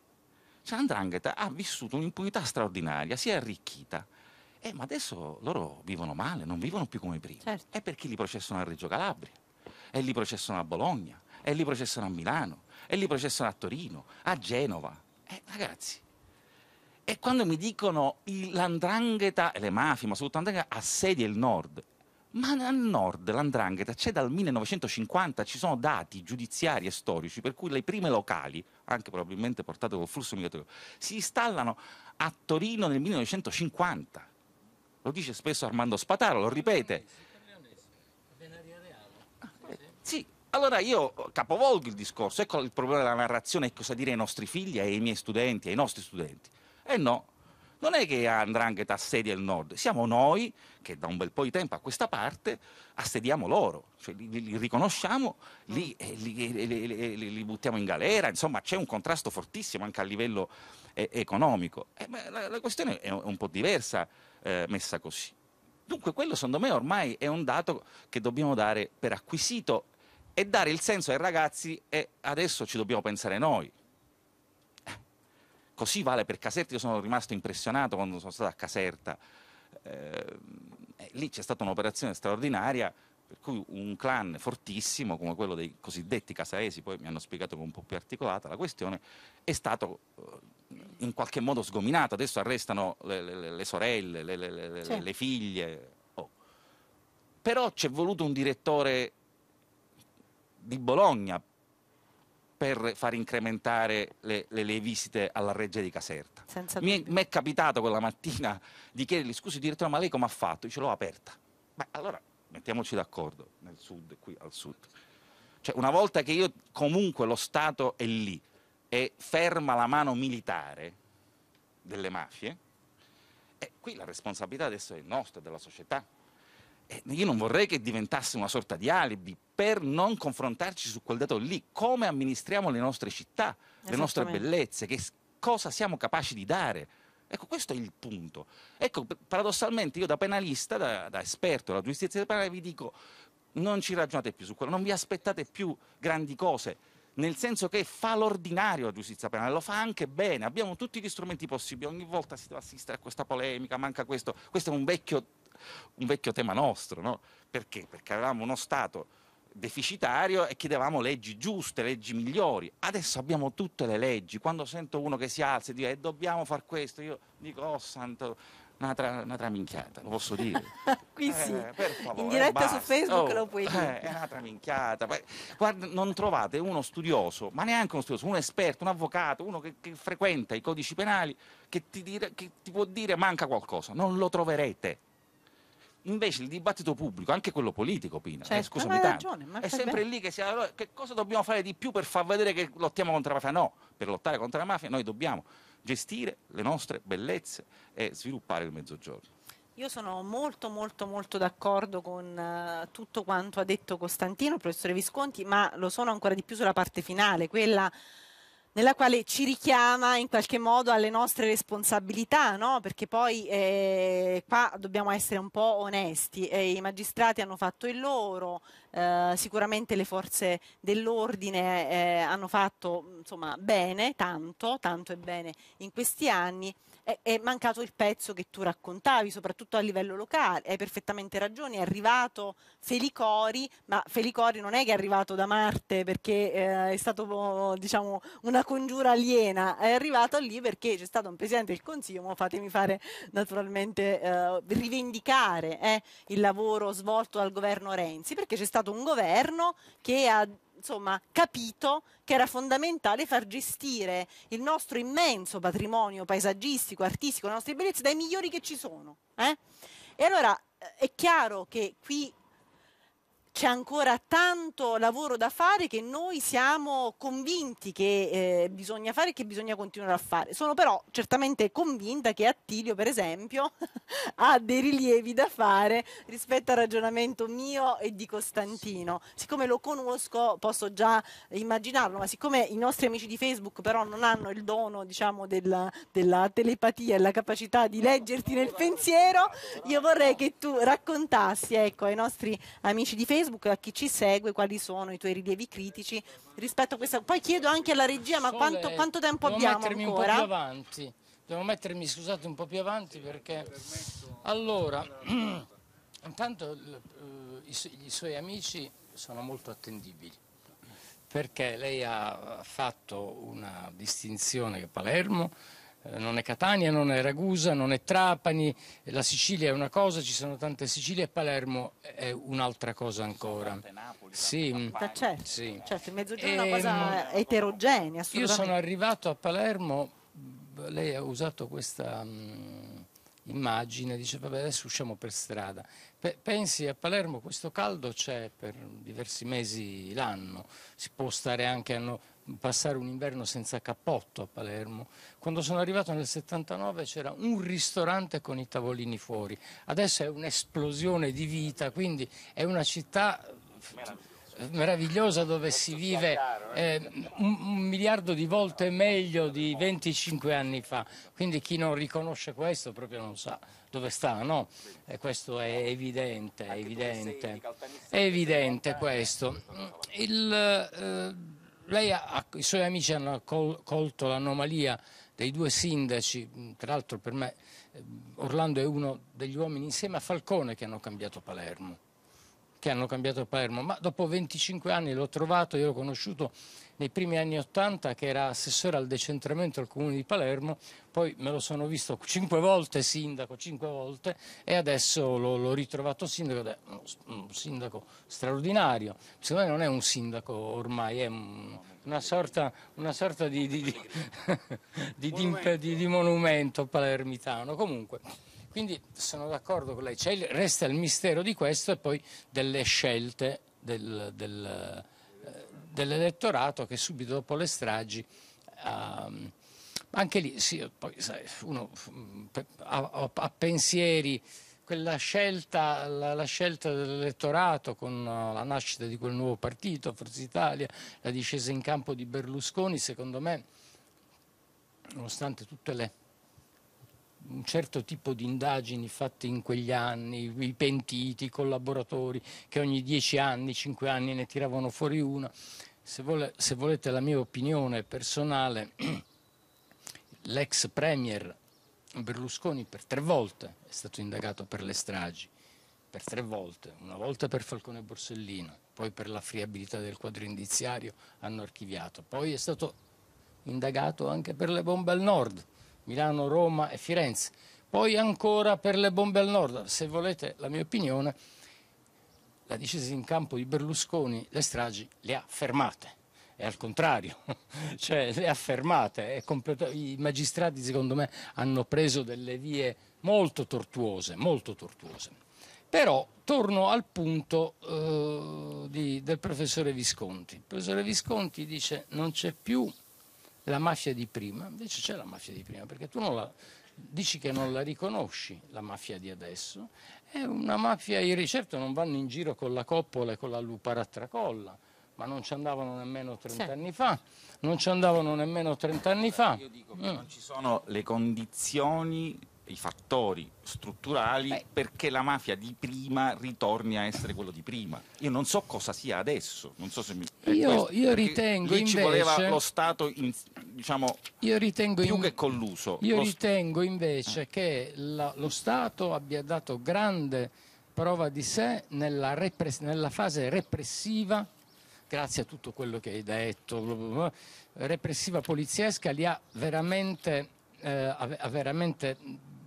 Cioè l'andrangheta ha vissuto un'impunità straordinaria, si è arricchita eh, ma adesso loro vivono male, non vivono più come prima. Certo. È perché li processano a Reggio Calabria, e li processano a Bologna, e li processano a Milano, e li processano a Torino, a Genova. Eh, ragazzi, e quando mi dicono l'andrangheta e le mafie, ma soprattutto l'andrangheta, assedia il nord, ma al nord l'andrangheta c'è dal 1950, ci sono dati giudiziari e storici per cui le prime locali, anche probabilmente portate col flusso migratorio, si installano a Torino nel 1950. Lo dice spesso Armando Spataro, lo ripete. Sì, allora io capovolgo il discorso, ecco il problema della narrazione è cosa dire ai nostri figli, ai miei studenti, ai nostri studenti. E eh no, non è che Andrangheta assedia il nord, siamo noi che da un bel po' di tempo a questa parte assediamo loro, cioè li, li riconosciamo, li, eh, eh, eh, li, li, buttiamo in galera, insomma c'è un contrasto fortissimo anche a livello eh, economico. Eh, ma la, la, questione è un, è un po' diversa eh, messa così. Dunque quello secondo me ormai è un dato che dobbiamo dare per acquisito e dare il senso ai ragazzi e adesso ci dobbiamo pensare noi. Eh, così vale per Caserta, io sono rimasto impressionato quando sono stato a Caserta. Eh, eh lì c'è stata un'operazione straordinaria per cui un clan fortissimo come quello dei cosiddetti casaresi, poi mi hanno spiegato che un po' più articolata la questione, è stato eh, in qualche modo sgominato. Adesso arrestano le, le, le sorelle, le, sì. le figlie. Oh. Però c'è voluto un direttore di Bologna per far incrementare le, le, le, visite alla Reggia di Caserta. Mi è, è capitato quella mattina di chiedergli scusi direttore ma lei come ha fatto? Io ce l'ho aperta. Beh, allora mettiamoci d'accordo nel sud, qui al sud. Cioè, una volta che io comunque lo Stato è lì e ferma la mano militare delle mafie, eh, qui la responsabilità adesso è nostra, della società. Eh, io non vorrei che diventasse una sorta di alibi per non confrontarci su quel dato lì, come amministriamo le nostre città, le nostre bellezze, che cosa siamo capaci di dare Ecco, questo è il punto. Ecco, paradossalmente io da penalista, da, da esperto della giustizia penale, vi dico non ci ragionate più su quello, non vi aspettate più grandi cose, nel senso che fa l'ordinario la giustizia penale, lo fa anche bene, abbiamo tutti gli strumenti possibili, ogni volta si deve assistere a questa polemica, manca questo, questo è un vecchio, un vecchio tema nostro, no? Perché? Perché avevamo uno Stato deficitario e chiedevamo leggi giuste, leggi migliori. Adesso abbiamo tutte le leggi. Quando sento uno che si alza e dice eh, dobbiamo fare questo, io dico oh santo, una, tra, lo posso dire? Qui eh, sì, eh, per favore, in diretta basta. su Facebook oh, lo puoi dire. Eh, è una traminchiata. Guarda, non trovate uno studioso, ma neanche uno studioso, un esperto, un avvocato, uno che, che frequenta i codici penali, che ti, dire, che ti può dire manca qualcosa. Non lo troverete. Invece il dibattito pubblico, anche quello politico, Pina, eh, certo, eh, scusami tanto, ragione, è sempre bene. lì che si allora, che cosa dobbiamo fare di più per far vedere che lottiamo contro la mafia? No, per lottare contro la mafia noi dobbiamo gestire le nostre bellezze e sviluppare il mezzogiorno. Io sono molto molto molto d'accordo con uh, tutto quanto ha detto Costantino, professore Visconti, ma lo sono ancora di più sulla parte finale, quella nella quale ci richiama in qualche modo alle nostre responsabilità, no? perché poi eh, qua dobbiamo essere un po' onesti, eh, i magistrati hanno fatto il loro, eh, sicuramente le forze dell'ordine eh, hanno fatto insomma, bene, tanto, tanto e bene in questi anni, è, è, mancato il pezzo che tu raccontavi, soprattutto a livello locale. Hai perfettamente ragione, è arrivato Felicori, ma Felicori non è che è arrivato da Marte perché eh, è stato diciamo, una congiura aliena, è arrivato lì perché c'è stato un Presidente del Consiglio, ma fatemi fare naturalmente eh, rivendicare eh, il lavoro svolto dal governo Renzi, perché c'è stato un governo che ha insomma, capito che era fondamentale far gestire il nostro immenso patrimonio paesaggistico, artistico, le nostre bellezze dai migliori che ci sono. Eh? E allora eh, è chiaro che qui c'è ancora tanto lavoro da fare che noi siamo convinti che eh, bisogna fare e che bisogna continuare a fare. Sono però certamente convinta che Attilio, per esempio, ha dei rilievi da fare rispetto al ragionamento mio e di Costantino. Siccome lo conosco, posso già immaginarlo, ma siccome i nostri amici di Facebook però non hanno il dono, diciamo, della, della telepatia e la capacità di leggerti nel pensiero, io vorrei che tu raccontassi, ecco, ai nostri amici di Facebook Facebook, a chi ci segue, quali sono i tuoi rilievi critici rispetto a questa. Poi chiedo anche alla regia, ma quanto, quanto, tempo abbiamo ancora? Un po più avanti. Devo mettermi, scusate, un po' più avanti perché... Allora, intanto uh, i, su i suoi amici sono molto attendibili perché lei ha fatto una distinzione che Palermo eh, non è Catania, non è Ragusa, non è Trapani, eh, la Sicilia è una cosa, ci sono tante Sicilie e Palermo è un'altra cosa ancora. Sì, mm. eh, certo, sì. certo, il mezzogiorno è una ehm, cosa eterogenea. Io sono arrivato a Palermo, lei ha usato questa mh, immagine, dice vabbè adesso usciamo per strada. Pe pensi a Palermo questo caldo c'è per diversi mesi l'anno, si può stare anche a... No passare un inverno senza cappotto a Palermo. Quando sono arrivato nel 79 c'era un ristorante con i tavolini fuori, adesso è un'esplosione di vita, quindi è una città eh, meravigliosa dove si vive eh. eh, un, un, miliardo di volte meglio di 25 anni fa. Quindi chi non riconosce questo proprio non sa dove sta, no? E eh, questo è evidente, è evidente. È evidente questo. Il, eh, lei ha, i suoi amici hanno col, colto l'anomalia dei due sindaci, tra l'altro per me eh, Orlando è uno degli uomini insieme a Falcone che hanno cambiato Palermo, che hanno cambiato Palermo, ma dopo 25 anni l'ho trovato, io l'ho conosciuto nei primi anni Ottanta che era assessore al decentramento del comune di Palermo, poi me lo sono visto cinque volte sindaco, cinque volte e adesso l'ho ritrovato sindaco, è un sindaco straordinario, secondo me non è un sindaco ormai, è un, una, sorta, una sorta, di, di, di, monumento. di monumento palermitano, comunque. Quindi sono d'accordo con lei, il, resta il mistero di questo e poi delle scelte del, del dell'elettorato che subito dopo le stragi um, anche lì sì, poi, sai, uno mm, ha, ha, pensieri, quella scelta, la, la scelta dell'elettorato con eh, la nascita di quel nuovo partito, Forza Italia, la discesa in campo di Berlusconi, secondo me, nonostante tutte le un certo tipo di indagini fatte in quegli anni, i pentiti, i collaboratori che ogni dieci anni, cinque anni ne tiravano fuori una, se, vole, se volete la mia opinione personale, l'ex premier Berlusconi per tre volte è stato indagato per le stragi, per tre volte, una volta per Falcone Borsellino, poi per la friabilità del quadro indiziario hanno archiviato, poi è stato indagato anche per le bombe al nord, Milano, Roma e Firenze, poi ancora per le bombe al nord, se volete la mia opinione la discesa in campo di Berlusconi le stragi le ha fermate. È al contrario, cioè le ha fermate. I magistrati, secondo me, hanno preso delle vie molto tortuose, molto tortuose. Però torno al punto eh, di, del professore Visconti. Il professore Visconti dice non c'è più la mafia di prima, invece c'è la mafia di prima, perché tu non la, dici che non la riconosci la mafia di adesso è una mafia, ieri certo non vanno in giro con la coppola e con la lupara tracolla, ma non ci andavano nemmeno 30 sì. anni fa, non ci andavano nemmeno 30 anni fa. Io dico che mm. non ci sono le condizioni i fattori strutturali Beh. perché la mafia di prima ritorni a essere quello di prima. Io non so cosa sia adesso, non so se mi... Io, io ritengo invece... ci voleva lo Stato, in, diciamo, io ritengo più in... che colluso. Io lo... ritengo eh. invece eh. che la, lo Stato abbia dato grande prova di sé nella, repres- nella fase repressiva grazie a tutto quello che hai detto, repressiva poliziesca li ha veramente, eh, ha veramente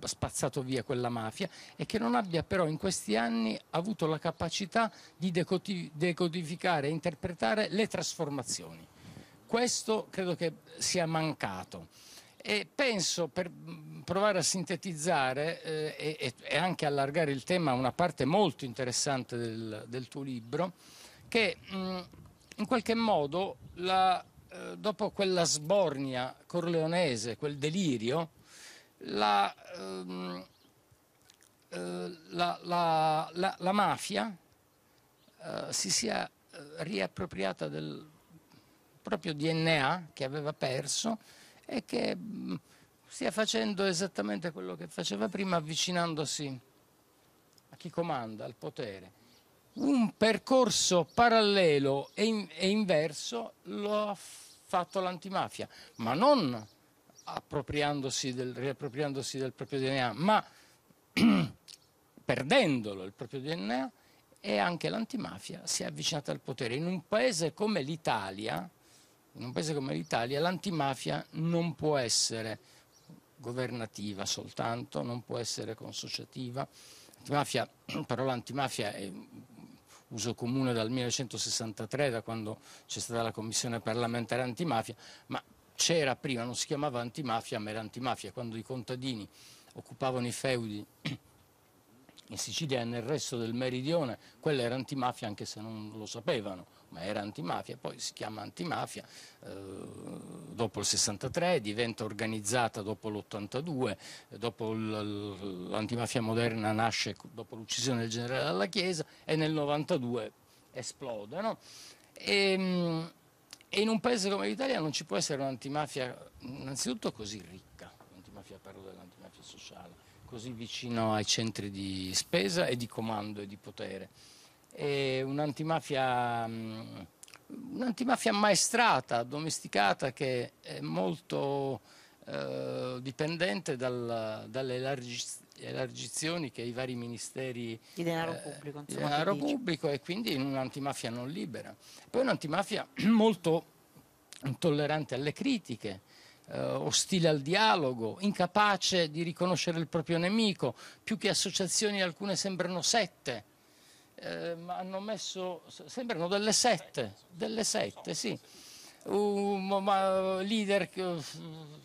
spazzato via quella mafia e che non abbia però in questi anni avuto la capacità di decodificare e interpretare le trasformazioni. Questo credo che sia mancato e penso per provare a sintetizzare eh, e, e, anche allargare il tema a una parte molto interessante del, del tuo libro, che mh, in qualche modo la, eh, dopo quella sbornia corleonese, quel delirio, la, ehm, eh, la, la, la mafia eh, si sia eh, riappropriata del proprio DNA che aveva perso e che mm, stia facendo esattamente quello che faceva prima avvicinandosi a chi comanda, al potere. Un percorso parallelo e, in, e inverso lo ha fatto l'antimafia, ma non appropriandosi del, riappropriandosi del proprio DNA, ma perdendolo il proprio DNA e anche l'antimafia si è avvicinata al potere. In un paese come l'Italia, in un paese come l'Italia l'antimafia non può essere governativa soltanto, non può essere consociativa. L'antimafia, però l'antimafia è uso comune dal 1963, da quando c'è stata la commissione parlamentare antimafia, ma c'era prima, non si chiamava antimafia, ma era antimafia, quando i contadini occupavano i feudi in Sicilia e nel resto del meridione, quella era antimafia anche se non lo sapevano, ma era antimafia, poi si chiama antimafia eh, dopo il 63, diventa organizzata dopo l'82, dopo l'antimafia moderna nasce dopo l'uccisione del generale dalla Chiesa e nel 92 esplode. No? E, ehm, e in un paese come l'Italia non ci può essere un'antimafia, innanzitutto così ricca, l'antimafia parlo dell'antimafia sociale, così vicino ai centri di spesa e di comando e di potere. È un'antimafia, mm, un'antimafia maestrata, domesticata, che è molto eh, dipendente dal, dalle larghissime elargizioni che i vari ministeri di denaro eh, pubblico, insomma, di denaro pubblico e quindi in un'antimafia non libera. Poi un'antimafia molto intollerante alle critiche, eh, ostile al dialogo, incapace di riconoscere il proprio nemico, più che associazioni alcune sembrano sette. Eh, ma hanno messo, sembrano delle sette, delle sette, sì un leader eh,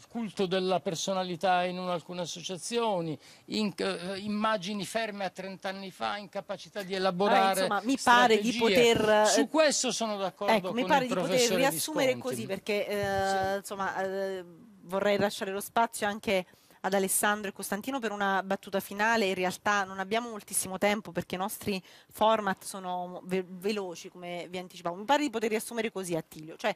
culto della personalità in alcune associazioni, in, eh, immagini ferme a 30 anni fa, incapacità di elaborare. Allora, insomma, mi pare strategie. di poter. Eh, Su questo sono d'accordo ecco, Mi pare di poter riassumere Visconti. così perché eh, sì. insomma, eh, vorrei lasciare lo spazio anche ad Alessandro e Costantino per una battuta finale. In realtà non abbiamo moltissimo tempo perché i nostri format sono ve- veloci, come vi anticipavo. Mi pare di poter riassumere così, Attilio. Cioè,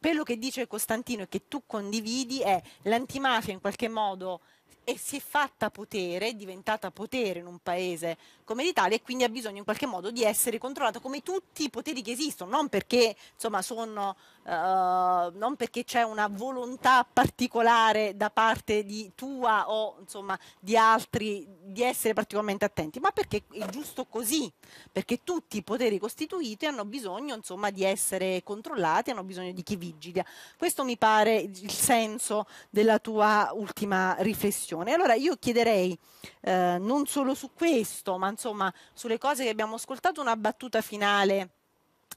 quello che dice Costantino e che tu condividi è l'antimafia in qualche modo e si è fatta potere, è diventata potere in un paese come l'Italia e quindi ha bisogno in qualche modo di essere controllata come tutti i poteri che esistono, non perché insomma sono Uh, non perché c'è una volontà particolare da parte di tua o insomma di altri di essere particolarmente attenti, ma perché è giusto così, perché tutti i poteri costituiti hanno bisogno insomma di essere controllati, hanno bisogno di chi vigila. Questo mi pare il senso della tua ultima riflessione. Allora io chiederei eh, non solo su questo, ma insomma sulle cose che abbiamo ascoltato una battuta finale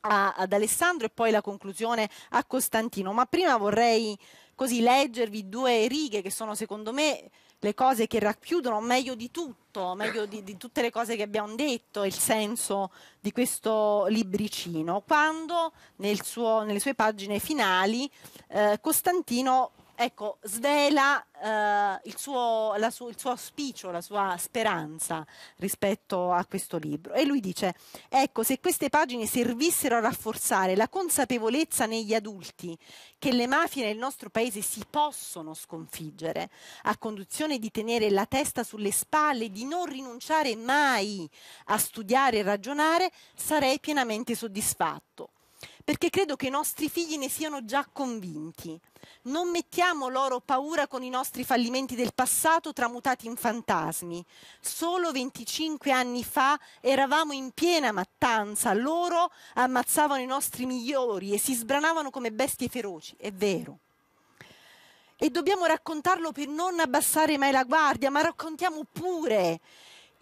a, ad Alessandro e poi la conclusione a Costantino, ma prima vorrei così leggervi due righe che sono secondo me le cose che racchiudono meglio di tutto, meglio di, di tutte le cose che abbiamo detto, il senso di questo libricino, quando nel suo, nelle sue pagine finali eh, Costantino ecco, svela eh, il, suo, su- il, suo, auspicio, la sua speranza rispetto a questo libro. E lui dice, ecco, se queste pagine servissero a rafforzare la consapevolezza negli adulti che le mafie nel nostro paese si possono sconfiggere, a condizione di tenere la testa sulle spalle, di non rinunciare mai a studiare e ragionare, sarei pienamente soddisfatto perché credo che i nostri figli ne siano già convinti. Non mettiamo loro paura con i nostri fallimenti del passato tramutati in fantasmi. Solo 25 anni fa eravamo in piena mattanza, loro ammazzavano i nostri migliori e si sbranavano come bestie feroci, è vero. E dobbiamo raccontarlo per non abbassare mai la guardia, ma raccontiamo pure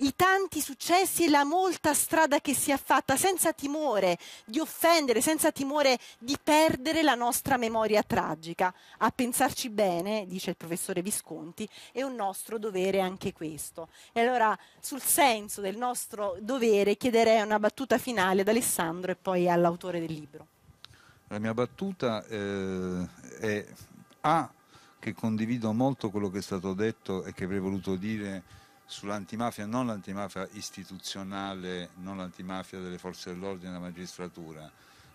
i tanti successi e la molta strada che si è fatta senza timore di offendere, senza timore di perdere la nostra memoria tragica. A pensarci bene, dice il professore Visconti, è un nostro dovere anche questo. E allora sul senso del nostro dovere chiederei una battuta finale ad Alessandro e poi all'autore del libro. La mia battuta eh, è A, che condivido molto quello che è stato detto e che avrei voluto dire sull'antimafia, non l'antimafia istituzionale, non l'antimafia delle forze dell'ordine e della magistratura,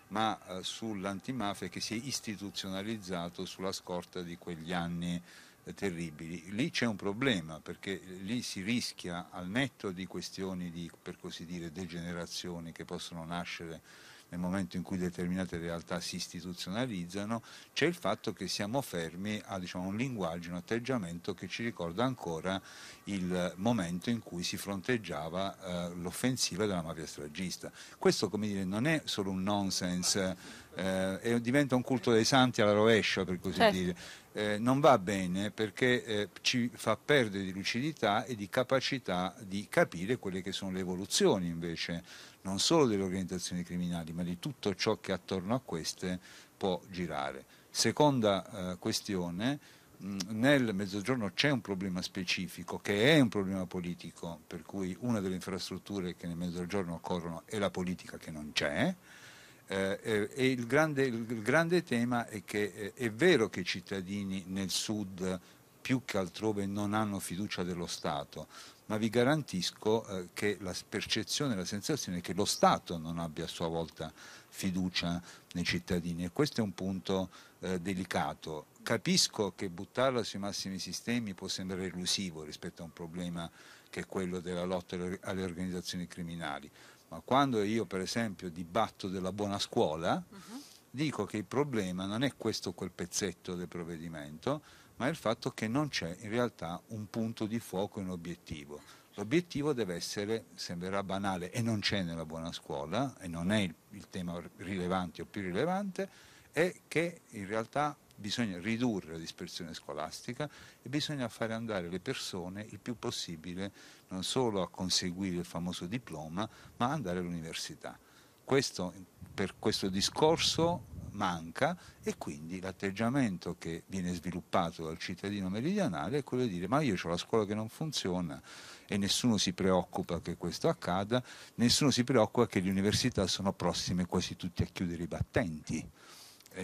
ma eh, sull'antimafia che si è istituzionalizzato sulla scorta di quegli anni eh, terribili. Lì c'è un problema perché lì si rischia, al netto di questioni di, per così dire, degenerazioni che possono nascere nel momento in cui determinate realtà si istituzionalizzano, c'è il fatto che siamo fermi a diciamo, un linguaggio, un atteggiamento che ci ricorda ancora il momento in cui si fronteggiava eh, l'offensiva della mafia stragista. Questo come dire, non è solo un nonsense. Eh, diventa un culto dei santi alla rovescia, per così certo. dire. Eh, non va bene perché eh, ci fa perdere di lucidità e di capacità di capire quelle che sono le evoluzioni invece non solo delle organizzazioni criminali, ma di tutto ciò che attorno a queste può girare. Seconda eh, questione, mh, nel Mezzogiorno c'è un problema specifico che è un problema politico, per cui una delle infrastrutture che nel Mezzogiorno occorrono è la politica che non c'è. Eh, eh e il grande, il grande, tema è che eh, è vero che i cittadini nel sud più che altrove non hanno fiducia dello Stato, ma vi garantisco eh, che la percezione, la sensazione è che lo Stato non abbia a sua volta fiducia nei cittadini e questo è un punto eh, delicato. Capisco che buttarla sui massimi sistemi può sembrare elusivo rispetto a un problema che è quello della lotta alle organizzazioni criminali, ma quando io per esempio dibatto della buona scuola, uh -huh. dico che il problema non è questo o quel pezzetto del provvedimento, ma è il fatto che non c'è in realtà un punto di fuoco e un obiettivo. L'obiettivo deve essere, sembrerà banale e non c'è nella buona scuola, e non è il, il tema rilevante o più rilevante, è che in realtà bisogna ridurre la dispersione scolastica e bisogna fare andare le persone il più possibile non solo a conseguire il famoso diploma, ma andare all'università. Questo, per questo discorso manca e quindi l'atteggiamento che viene sviluppato dal cittadino meridionale è quello di dire ma io ho la scuola che non funziona e nessuno si preoccupa che questo accada, nessuno si preoccupa che le università sono prossime quasi tutte a chiudere i battenti.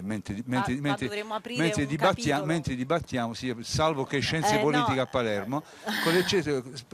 Mentre, mentre, ma, ma mentre, dibattiamo, mentre, dibattiamo, sì, salvo che scienze eh, politiche no. a Palermo,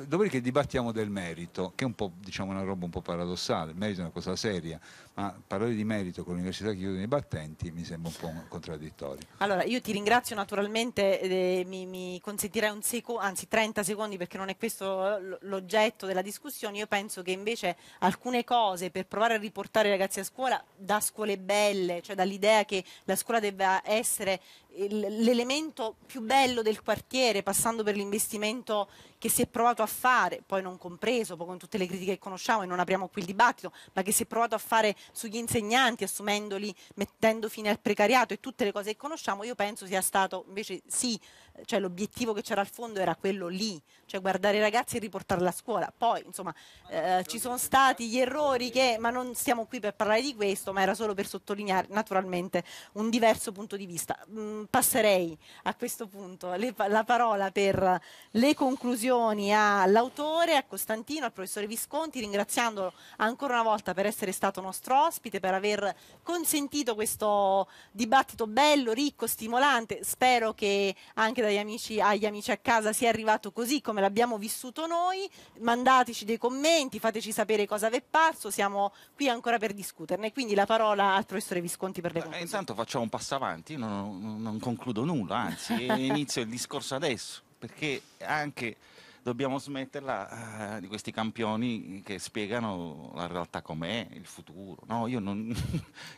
dopodiché dibattiamo del merito, che è un diciamo, una roba un po' paradossale, il merito è una cosa seria, ma parlare di merito con l'università che chiudono i battenti mi sembra un po' contraddittorio. Allora, io ti ringrazio naturalmente, eh, mi, mi consentirai un secondo, anzi 30 secondi perché non è questo eh, l'oggetto della discussione, io penso che invece alcune cose per provare a riportare i ragazzi a scuola da scuole belle, cioè dall'idea che la scuola debba essere l'elemento più bello del quartiere, passando per l'investimento che si è provato a fare, poi non compreso, poi con tutte le critiche che conosciamo e non apriamo qui il dibattito, ma che si è provato a fare sugli insegnanti, assumendoli, mettendo fine al precariato e tutte le cose che conosciamo, io penso sia stato invece sì, cioè l'obiettivo che c'era al fondo era quello lì, cioè guardare i ragazzi e riportarli a scuola. Poi, insomma, eh, ci sono stati gli errori che, ma non siamo qui per parlare di questo, ma era solo per sottolineare naturalmente un diverso punto di vista. Mm, passerei a questo punto le, la parola per le conclusioni all'autore, a Costantino, al professore Visconti, ringraziandolo ancora una volta per essere stato nostro ospite, per aver consentito questo dibattito bello, ricco, stimolante. Spero che anche dagli amici, agli amici a casa sia arrivato così come l'abbiamo vissuto noi. Mandateci dei commenti, fateci sapere cosa vi è parso, siamo qui ancora per discuterne. Quindi la parola al professore Visconti per le eh, conclusioni. intanto facciamo un passo avanti, non, non non concludo nulla, anzi inizio il discorso adesso, perché anche dobbiamo smetterla uh, di questi campioni che spiegano la realtà com'è, il futuro. No, io, non,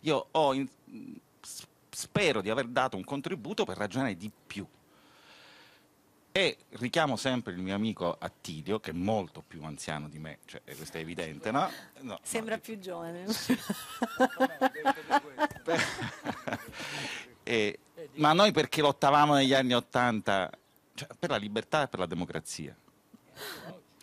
io in, spero di aver dato un contributo per ragionare di più. E richiamo sempre il mio amico Attilio, che è molto più anziano di me, cioè, eh, questo è evidente, no? no Sembra no, eh, più giovane. Sì. e, ma noi perché lottavamo negli anni Ottanta cioè, per la libertà e per la democrazia.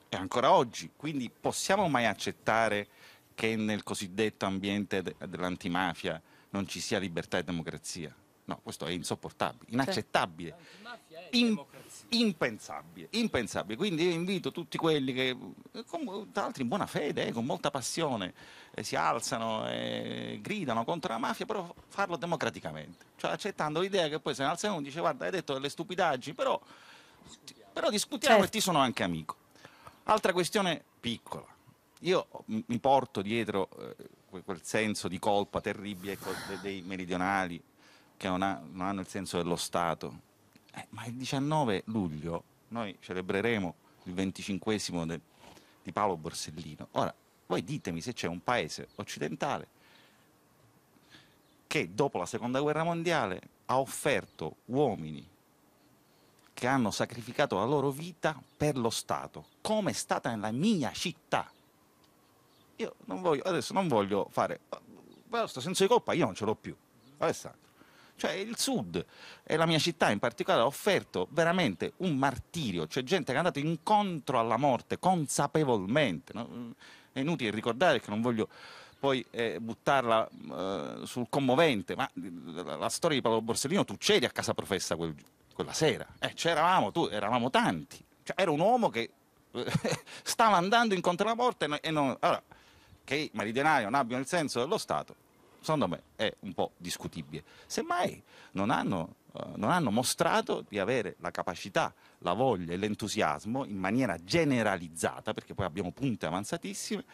E ancora oggi. Quindi possiamo mai accettare che nel cosiddetto ambiente de- dell'antimafia non ci sia libertà e democrazia? No, questo è insopportabile, inaccettabile. Cioè, impensabile, impensabile. Quindi io invito tutti quelli che, con, tra l'altro in buona fede, eh, con molta passione, eh, si alzano e gridano contro la mafia, però farlo democraticamente, cioè accettando l'idea che poi se ne alza uno dice guarda hai detto delle stupidaggini, però discutiamo, però discutiamo certo. e ti sono anche amico. Altra questione piccola, io mi porto dietro eh, quel senso di colpa terribile ecco, dei meridionali che non, ha, non hanno il senso dello Stato eh, ma il 19 luglio noi celebreremo il 25 di Paolo Borsellino. Ora, voi ditemi se c'è un paese occidentale che dopo la seconda guerra mondiale ha offerto uomini che hanno sacrificato la loro vita per lo Stato, come è stata nella mia città. Io non voglio, adesso non voglio fare, però oh, questo senso di colpa io non ce l'ho più. Alessandro. Cioè il sud e la mia città in particolare ha offerto veramente un martirio, c'è gente che è andata incontro alla morte consapevolmente. No? È inutile ricordare che non voglio poi eh, buttarla eh, sul commovente, ma eh, la, la, storia di Paolo Borsellino, tu c'eri a casa professa quel, quella sera, eh, c'eravamo, tu, eravamo tanti, cioè, era un uomo che eh, stava andando incontro alla morte e non... Allora, che i meridionali non abbiano il senso dello Stato, secondo me è un po' discutibile. Semmai non hanno, eh, non hanno mostrato di avere la capacità, la voglia e l'entusiasmo in maniera generalizzata, perché poi abbiamo punte avanzatissime,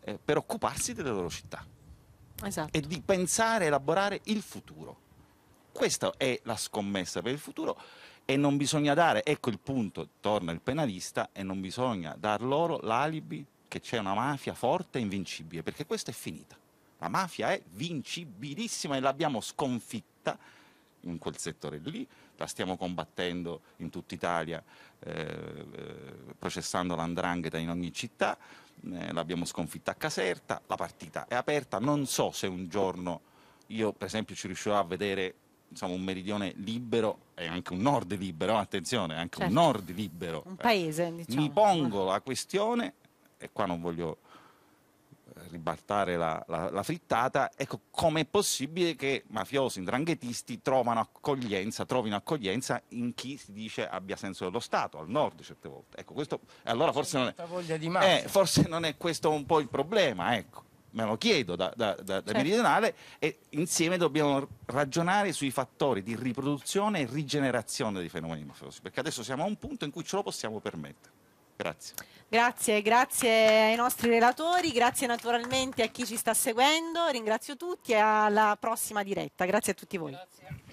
eh, per occuparsi delle loro città. Esatto. E di pensare, elaborare il futuro. Questa è la scommessa per il futuro e non bisogna dare, ecco il punto, torna il penalista, e non bisogna dar loro l'alibi che c'è una mafia forte e invincibile, perché questa è finita. La mafia è vincibilissima e l'abbiamo sconfitta in quel settore lì, la stiamo combattendo in tutta Italia, eh, eh, processando l'andrangheta in ogni città, eh, l'abbiamo sconfitta a Caserta, la partita è aperta, non so se un giorno io per esempio ci riuscirò a vedere insomma, diciamo, un meridione libero e anche un nord libero, attenzione, anche certo. un nord libero. Un paese, diciamo. Mi pongo la questione e qua non voglio ribaltare la, la, la frittata, ecco come è possibile che mafiosi, indranghetisti trovano accoglienza, trovino accoglienza in chi si dice abbia senso dello Stato, al nord certe volte. Ecco, questo, allora forse non, è, eh, forse non è questo un po' il problema, ecco me lo chiedo da, da, da, certo. da, meridionale e insieme dobbiamo ragionare sui fattori di riproduzione e rigenerazione dei fenomeni mafiosi perché adesso siamo a un punto in cui ce lo possiamo permettere Grazie. Grazie, grazie ai nostri relatori, grazie naturalmente a chi ci sta seguendo, ringrazio tutti e alla prossima diretta. Grazie a tutti voi. Grazie.